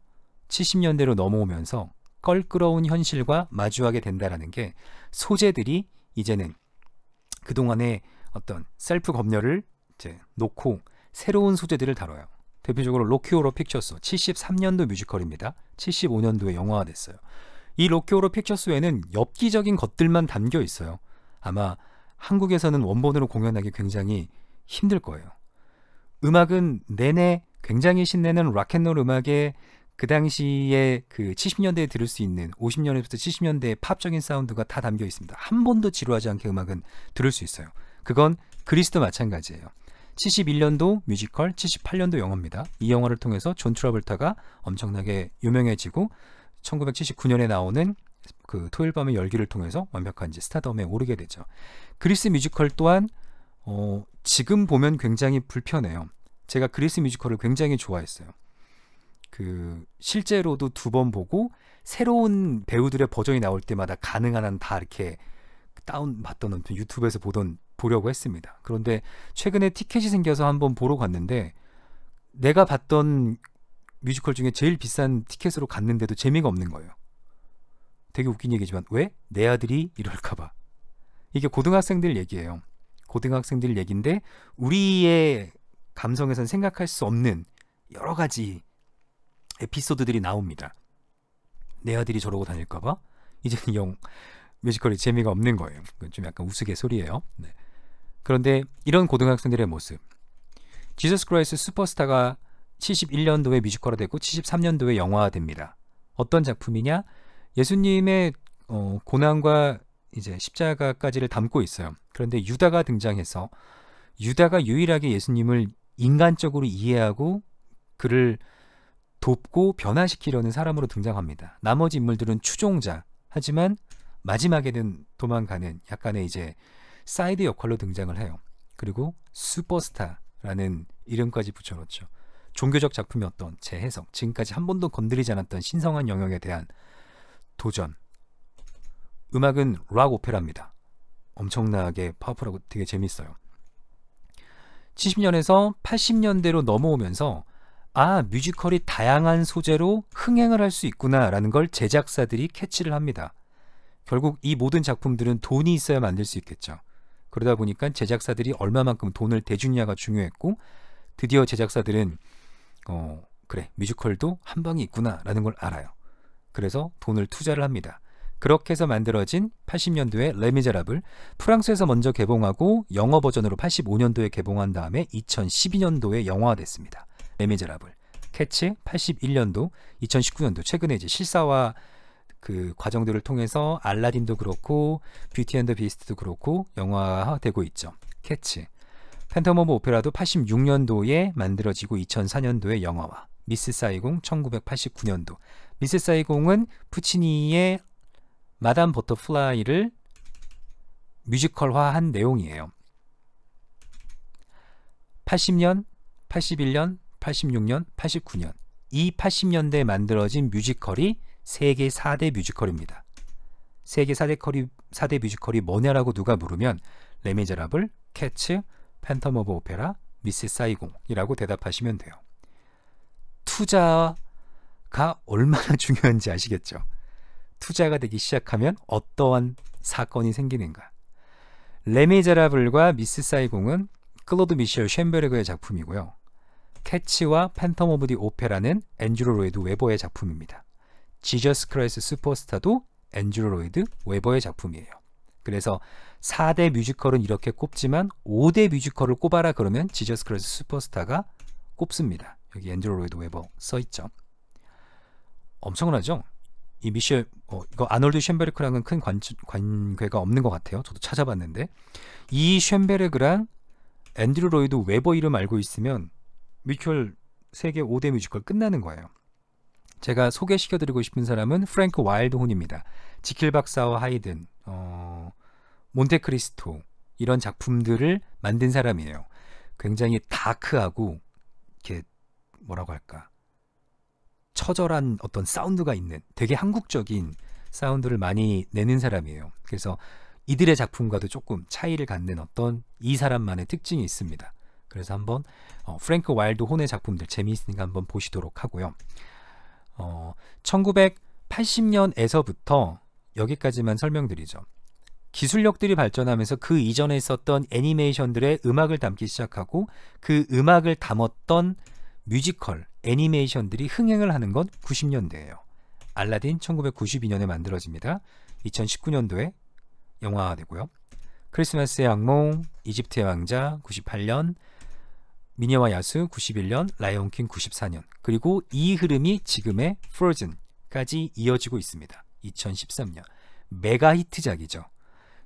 70년대로 넘어오면서 껄끄러운 현실과 마주하게 된다라는 게 소재들이 이제는 그동안의 어떤 셀프 검열을 이제 놓고 새로운 소재들을 다뤄요. 대표적으로 로키오로 픽처스 73년도 뮤지컬입니다. 75년도에 영화가 됐어요. 이 로키오로 픽처스에는 엽기적인 것들만 담겨 있어요. 아마 한국에서는 원본으로 공연하기 굉장히 힘들 거예요. 음악은 내내 굉장히 신내는 락앤롤 음악의 그 당시에 그 70년대에 들을 수 있는 50년대부터 70년대의 팝적인 사운드가 다 담겨 있습니다. 한 번도 지루하지 않게 음악은 들을 수 있어요. 그건 그리스도 마찬가지예요. 71년도 뮤지컬, 78년도 영화입니다. 이 영화를 통해서 존트라블타가 엄청나게 유명해지고 1979년에 나오는 그 토요일 밤의 열기를 통해서 완벽한 이제 스타덤에 오르게 되죠. 그리스 뮤지컬 또한 어, 지금 보면 굉장히 불편해요. 제가 그리스 뮤지컬을 굉장히 좋아했어요. 그 실제로도 두 번 보고 새로운 배우들의 버전이 나올 때마다 가능한 한 다 이렇게 다운 받던 유튜브에서 보던 보려고 했습니다. 그런데 최근에 티켓이 생겨서 한 번 보러 갔는데 내가 봤던 뮤지컬 중에 제일 비싼 티켓으로 갔는데도 재미가 없는 거예요. 되게 웃긴 얘기지만 왜 내 아들이 이럴까봐 이게 고등학생들 얘기예요. 고등학생들 얘긴데 우리의 감성에선 생각할 수 없는 여러 가지 에피소드들이 나옵니다. 내 아들이 저러고 다닐까봐 이제는 영 뮤지컬이 재미가 없는 거예요. 좀 약간 우스갯소리예요. 네. 그런데 이런 고등학생들의 모습. 지저스 크라이스 슈퍼스타가 71년도에 뮤지컬화 되고 73년도에 영화화됩니다. 어떤 작품이냐? 예수님의 어, 고난과 이제 십자가까지를 담고 있어요. 그런데 유다가 등장해서 유다가 유일하게 예수님을 인간적으로 이해하고 그를 돕고 변화시키려는 사람으로 등장합니다. 나머지 인물들은 추종자 하지만 마지막에는 도망가는 약간의 이제 사이드 역할로 등장을 해요. 그리고 슈퍼스타라는 이름까지 붙여놓죠. 종교적 작품이 어떤 재해석, 지금까지 한 번도 건드리지 않았던 신성한 영역에 대한 도전. 음악은 락 오페라입니다. 엄청나게 파워풀하고 되게 재밌어요. 70년에서 80년대로 넘어오면서 아, 뮤지컬이 다양한 소재로 흥행을 할 수 있구나라는 걸 제작사들이 캐치를 합니다. 결국 이 모든 작품들은 돈이 있어야 만들 수 있겠죠. 그러다 보니까 제작사들이 얼마만큼 돈을 대주냐가 중요했고 드디어 제작사들은 어, 그래 뮤지컬도 한 방이 있구나라는 걸 알아요. 그래서 돈을 투자를 합니다. 그렇게 해서 만들어진 80년도에 레미제라블 프랑스에서 먼저 개봉하고 영어 버전으로 85년도에 개봉한 다음에 2012년도에 영화화됐습니다. 레미제라블 캐치 81년도 2019년도 최근에 이제 실사와그 과정들을 통해서 알라딘도 그렇고 뷰티 앤더 비스트도 그렇고 영화화되고 있죠. 캐치 팬텀 오브 오페라도 86년도에 만들어지고 2004년도에 영화화 미스 사이공 1989년도 미스 사이공은 푸치니의 마담 버터플라이를 뮤지컬화한 내용이에요. 80년, 81년, 86년, 89년 이 80년대에 만들어진 뮤지컬이 세계 4대 뮤지컬입니다. 세계 4대, 커리, 4대 뮤지컬이 뭐냐라고 누가 물으면 레미제라블, 캐츠, 팬텀 오브 오페라, 미스 사이공이라고 대답하시면 돼요. 투자가 얼마나 (laughs) 중요한지 아시겠죠? 투자가 되기 시작하면 어떠한 사건이 생기는가? 레미제라블과 미스 사이공은 클로드 미셸 쉔베르그의 작품이고요. 캐치와 팬텀 오브 디 오페라는 앤드로 로이드 웨버의 작품입니다. 지저스 크라이스 슈퍼스타도 앤드로 로이드 웨버의 작품이에요. 그래서 4대 뮤지컬은 이렇게 꼽지만 5대 뮤지컬을 꼽아라 그러면 지저스 크라이스 슈퍼스타가 꼽습니다. 여기 앤드로 로이드 웨버 써있죠. 엄청나죠? 이 미셸 어, 이거 아놀드 쉔베르크랑은 큰 관, 관계가 없는 것 같아요. 저도 찾아봤는데 이 쉔베르크랑 앤드류 로이드 웨버 이름 알고 있으면 뮤지컬 세계 5대 뮤지컬 끝나는 거예요. 제가 소개시켜드리고 싶은 사람은 프랭크 와일드 혼입니다. 지킬 박사와 하이든, 어, 몬테크리스토 이런 작품들을 만든 사람이에요. 굉장히 다크하고 이렇게 뭐라고 할까 처절한 어떤 사운드가 있는 되게 한국적인 사운드를 많이 내는 사람이에요. 그래서 이들의 작품과도 조금 차이를 갖는 어떤 이 사람만의 특징이 있습니다. 그래서 한번 어, 프랭크 와일드 혼의 작품들 재미있으니까 한번 보시도록 하고요. 어, 1980년에서부터 여기까지만 설명드리죠. 기술력들이 발전하면서 그 이전에 있었던 애니메이션들의 음악을 담기 시작하고 그 음악을 담았던 뮤지컬, 애니메이션들이 흥행을 하는 건 90년대예요. 알라딘 1992년에 만들어집니다. 2019년도에 영화화되고요. 크리스마스의 악몽, 이집트의 왕자 98년, 미녀와 야수 91년, 라이온킹 94년, 그리고 이 흐름이 지금의 프로즌까지 이어지고 있습니다. 2013년. 메가 히트작이죠.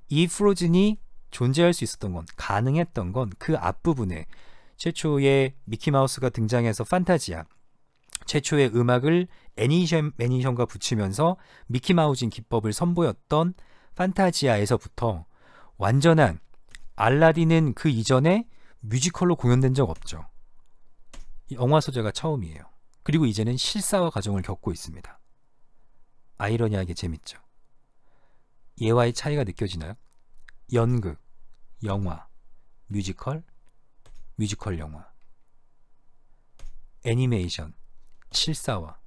이 프로즌이 존재할 수 있었던 건, 가능했던 건 그 앞부분에 최초의 미키마우스가 등장해서 판타지아 최초의 음악을 애니션, 애니션과 붙이면서 미키마우진 기법을 선보였던 판타지아에서부터 완전한 알라딘은 그 이전에 뮤지컬로 공연된 적 없죠. 영화 소재가 처음이에요. 그리고 이제는 실사와 과정을 겪고 있습니다. 아이러니하게 재밌죠. 예와의 차이가 느껴지나요? 연극, 영화, 뮤지컬, 뮤지컬 영화, 애니메이션, 실사화,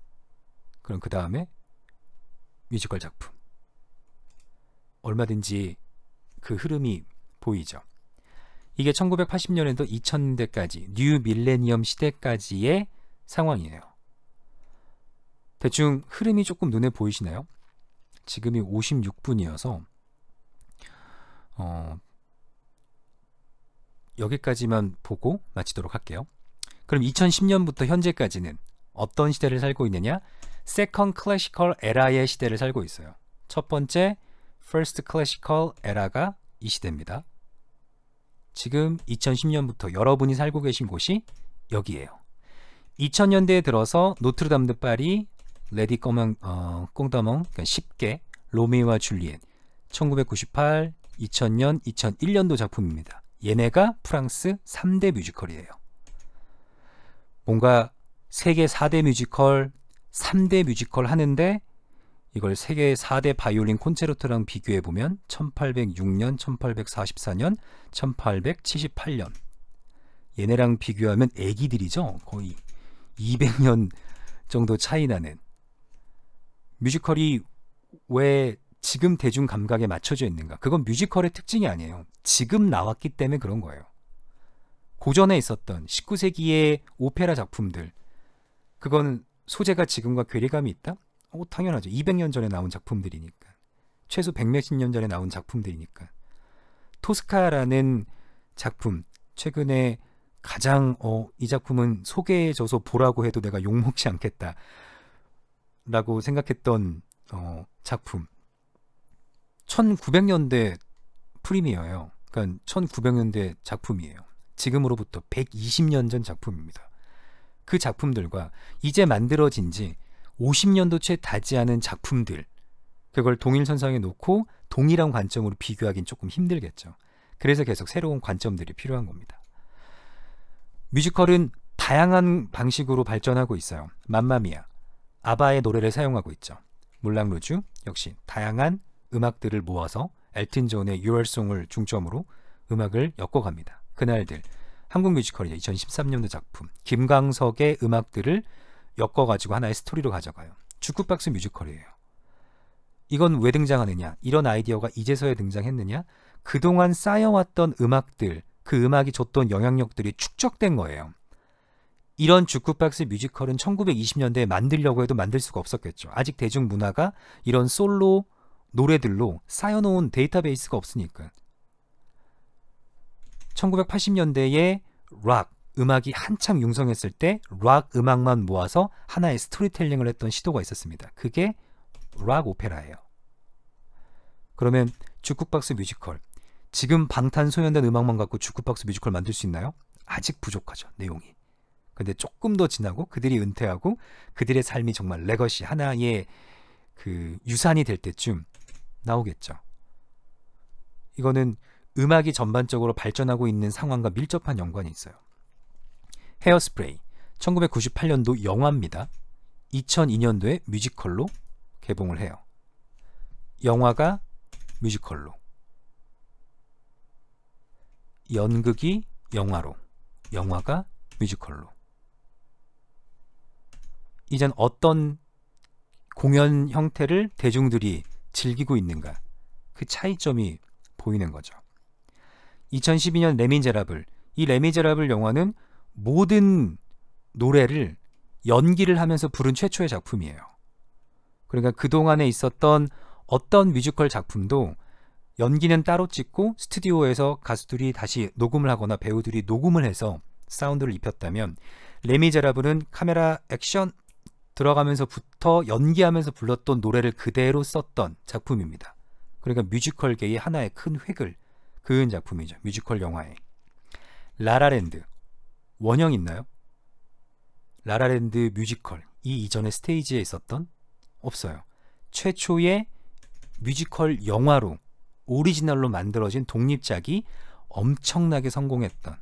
그럼 그 다음에 뮤지컬 작품. 얼마든지 그 흐름이 보이죠. 이게 1980년에도 2000년대까지 뉴 밀레니엄 시대까지의 상황이에요. 대충 흐름이 조금 눈에 보이시나요? 지금이 56분이어서 어, 여기까지만 보고 마치도록 할게요. 그럼 2010년부터 현재까지는 어떤 시대를 살고 있느냐? 세컨 클래시컬 에라의 시대를 살고 있어요. 첫 번째, f 스트 클래시컬 에라가 이 시대입니다. 지금 2010년부터 여러분이 살고 계신 곳이 여기에요 2000년대에 들어서 노트르담 드 파리, 레디 꼬멍, 어, 꽁다멍 그러니까 쉽게 로미와 줄리엣 1998, 2000년, 2001년도 작품입니다. 얘네가 프랑스 3대 뮤지컬이에요. 뭔가 세계 4대 뮤지컬, 3대 뮤지컬 하는데 이걸 세계의 4대 바이올린 콘체르토랑 비교해 보면 1806년, 1844년, 1878년 얘네랑 비교하면 애기들이죠. 거의 200년 정도 차이 나는 뮤지컬이 왜 지금 대중 감각에 맞춰져 있는가? 그건 뮤지컬의 특징이 아니에요. 지금 나왔기 때문에 그런 거예요. 고전에 있었던 19세기의 오페라 작품들 그건 소재가 지금과 괴리감이 있다? 어, 당연하죠. 200년 전에 나온 작품들이니까. 최소 100몇십 년 전에 나온 작품들이니까. 토스카라는 작품, 최근에 가장 어, 이 작품은 소개해줘서 보라고 해도 내가 욕먹지 않겠다. 라고 생각했던 어, 작품. 1900년대 프리미어예요. 그러니까 1900년대 작품이에요. 지금으로부터 120년 전 작품입니다. 그 작품들과 이제 만들어진 지 50년도 채 닿지 않은 작품들 그걸 동일 선상에 놓고 동일한 관점으로 비교하긴 조금 힘들겠죠. 그래서 계속 새로운 관점들이 필요한 겁니다. 뮤지컬은 다양한 방식으로 발전하고 있어요. 맘마미아, 아바의 노래를 사용하고 있죠. 몰랑 루즈 역시 다양한 음악들을 모아서 엘튼 존의 유월송을 중점으로 음악을 엮어갑니다. 그날들 한국 뮤지컬이죠. 2013년도 작품 김광석의 음악들을 엮어가지고 하나의 스토리로 가져가요. 주크박스 뮤지컬이에요. 이건 왜 등장하느냐? 이런 아이디어가 이제서야 등장했느냐? 그동안 쌓여왔던 음악들, 그 음악이 줬던 영향력들이 축적된 거예요. 이런 주크박스 뮤지컬은 1920년대에 만들려고 해도 만들 수가 없었겠죠. 아직 대중문화가 이런 솔로 노래들로 쌓여놓은 데이터베이스가 없으니까. 1980년대에 락, 음악이 한창 융성했을 때 락 음악만 모아서 하나의 스토리텔링을 했던 시도가 있었습니다. 그게 락 오페라예요. 그러면 주크박스 뮤지컬 지금 방탄소년단 음악만 갖고 주크박스 뮤지컬 만들 수 있나요? 아직 부족하죠 내용이. 근데 조금 더 지나고 그들이 은퇴하고 그들의 삶이 정말 레거시 하나의 그 유산이 될 때쯤 나오겠죠. 이거는 음악이 전반적으로 발전하고 있는 상황과 밀접한 연관이 있어요. 헤어스프레이 1998년도 영화입니다. 2002년도에 뮤지컬로 개봉을 해요. 영화가 뮤지컬로 연극이 영화로 영화가 뮤지컬로 이젠 어떤 공연 형태를 대중들이 즐기고 있는가 그 차이점이 보이는 거죠. 2012년 레미제라블 이 레미제라블 영화는 모든 노래를 연기를 하면서 부른 최초의 작품이에요. 그러니까 그동안에 있었던 어떤 뮤지컬 작품도 연기는 따로 찍고 스튜디오에서 가수들이 다시 녹음을 하거나 배우들이 녹음을 해서 사운드를 입혔다면 레미제라블은 카메라 액션 들어가면서부터 연기하면서 불렀던 노래를 그대로 썼던 작품입니다. 그러니까 뮤지컬계의 하나의 큰 획을 그은 작품이죠. 뮤지컬 영화의 라라랜드. 원형 있나요? 라라랜드 뮤지컬 이 이전에 스테이지에 있었던 없어요. 최초의 뮤지컬 영화로 오리지널로 만들어진 독립작이 엄청나게 성공했던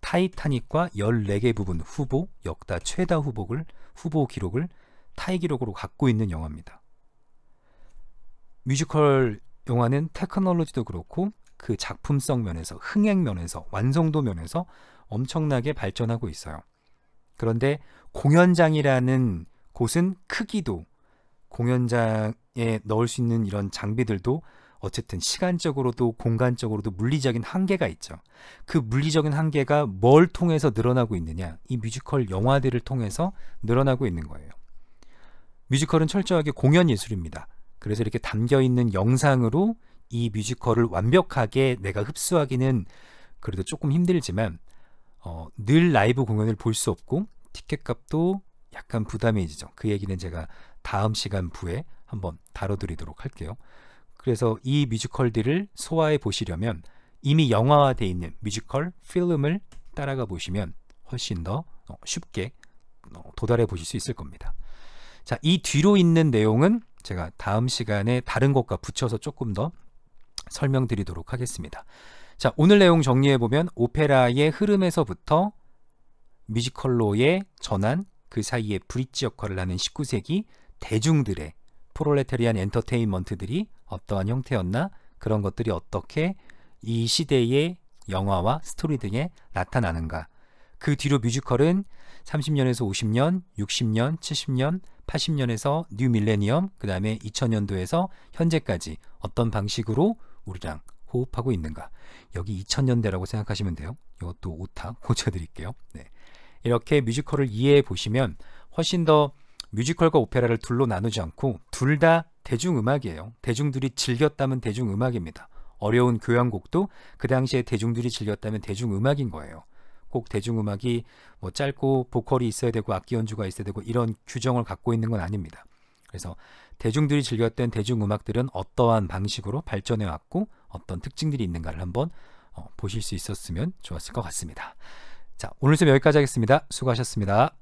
타이타닉과 14개 부분 후보 역다 최다 후보를 후보 기록을 타이 기록으로 갖고 있는 영화입니다. 뮤지컬 영화는 테크놀로지도 그렇고 그 작품성 면에서 흥행 면에서 완성도 면에서 엄청나게 발전하고 있어요. 그런데 공연장이라는 곳은 크기도 공연장에 넣을 수 있는 이런 장비들도 어쨌든 시간적으로도 공간적으로도 물리적인 한계가 있죠. 그 물리적인 한계가 뭘 통해서 늘어나고 있느냐? 이 뮤지컬 영화들을 통해서 늘어나고 있는 거예요. 뮤지컬은 철저하게 공연 예술입니다. 그래서 이렇게 담겨 있는 영상으로 이 뮤지컬을 완벽하게 내가 흡수하기는 그래도 조금 힘들지만 어, 늘 라이브 공연을 볼 수 없고 티켓 값도 약간 부담해지죠. 그 얘기는 제가 다음 시간 부에 한번 다뤄드리도록 할게요. 그래서 이 뮤지컬들을 소화해 보시려면 이미 영화화돼 있는 뮤지컬 필름을 따라가 보시면 훨씬 더 어, 쉽게 어, 도달해 보실 수 있을 겁니다. 자, 이 뒤로 있는 내용은 제가 다음 시간에 다른 것과 붙여서 조금 더 설명드리도록 하겠습니다. 자, 오늘 내용 정리해보면 오페라의 흐름에서부터 뮤지컬로의 전환, 그 사이에 브릿지 역할을 하는 19세기 대중들의 프롤레테리안 엔터테인먼트들이 어떠한 형태였나, 그런 것들이 어떻게 이 시대의 영화와 스토리 등에 나타나는가. 그 뒤로 뮤지컬은 30년에서 50년, 60년, 70년, 80년에서 뉴 밀레니엄, 그 다음에 2000년도에서 현재까지 어떤 방식으로 우리랑 호흡하고 있는가? 여기 2000년대라고 생각하시면 돼요. 이것도 오타 고쳐드릴게요. 네. 이렇게 뮤지컬을 이해해 보시면 훨씬 더 뮤지컬과 오페라를 둘로 나누지 않고 둘 다 대중음악이에요. 대중들이 즐겼다면 대중음악입니다. 어려운 교향곡도 그 당시에 대중들이 즐겼다면 대중음악인 거예요. 꼭 대중음악이 뭐 짧고 보컬이 있어야 되고 악기 연주가 있어야 되고 이런 규정을 갖고 있는 건 아닙니다. 그래서 대중들이 즐겼던 대중음악들은 어떠한 방식으로 발전해 왔고 어떤 특징들이 있는가를 한번 어, 보실 수 있었으면 좋았을 것 같습니다. 자, 오늘 좀 여기까지 하겠습니다. 수고하셨습니다.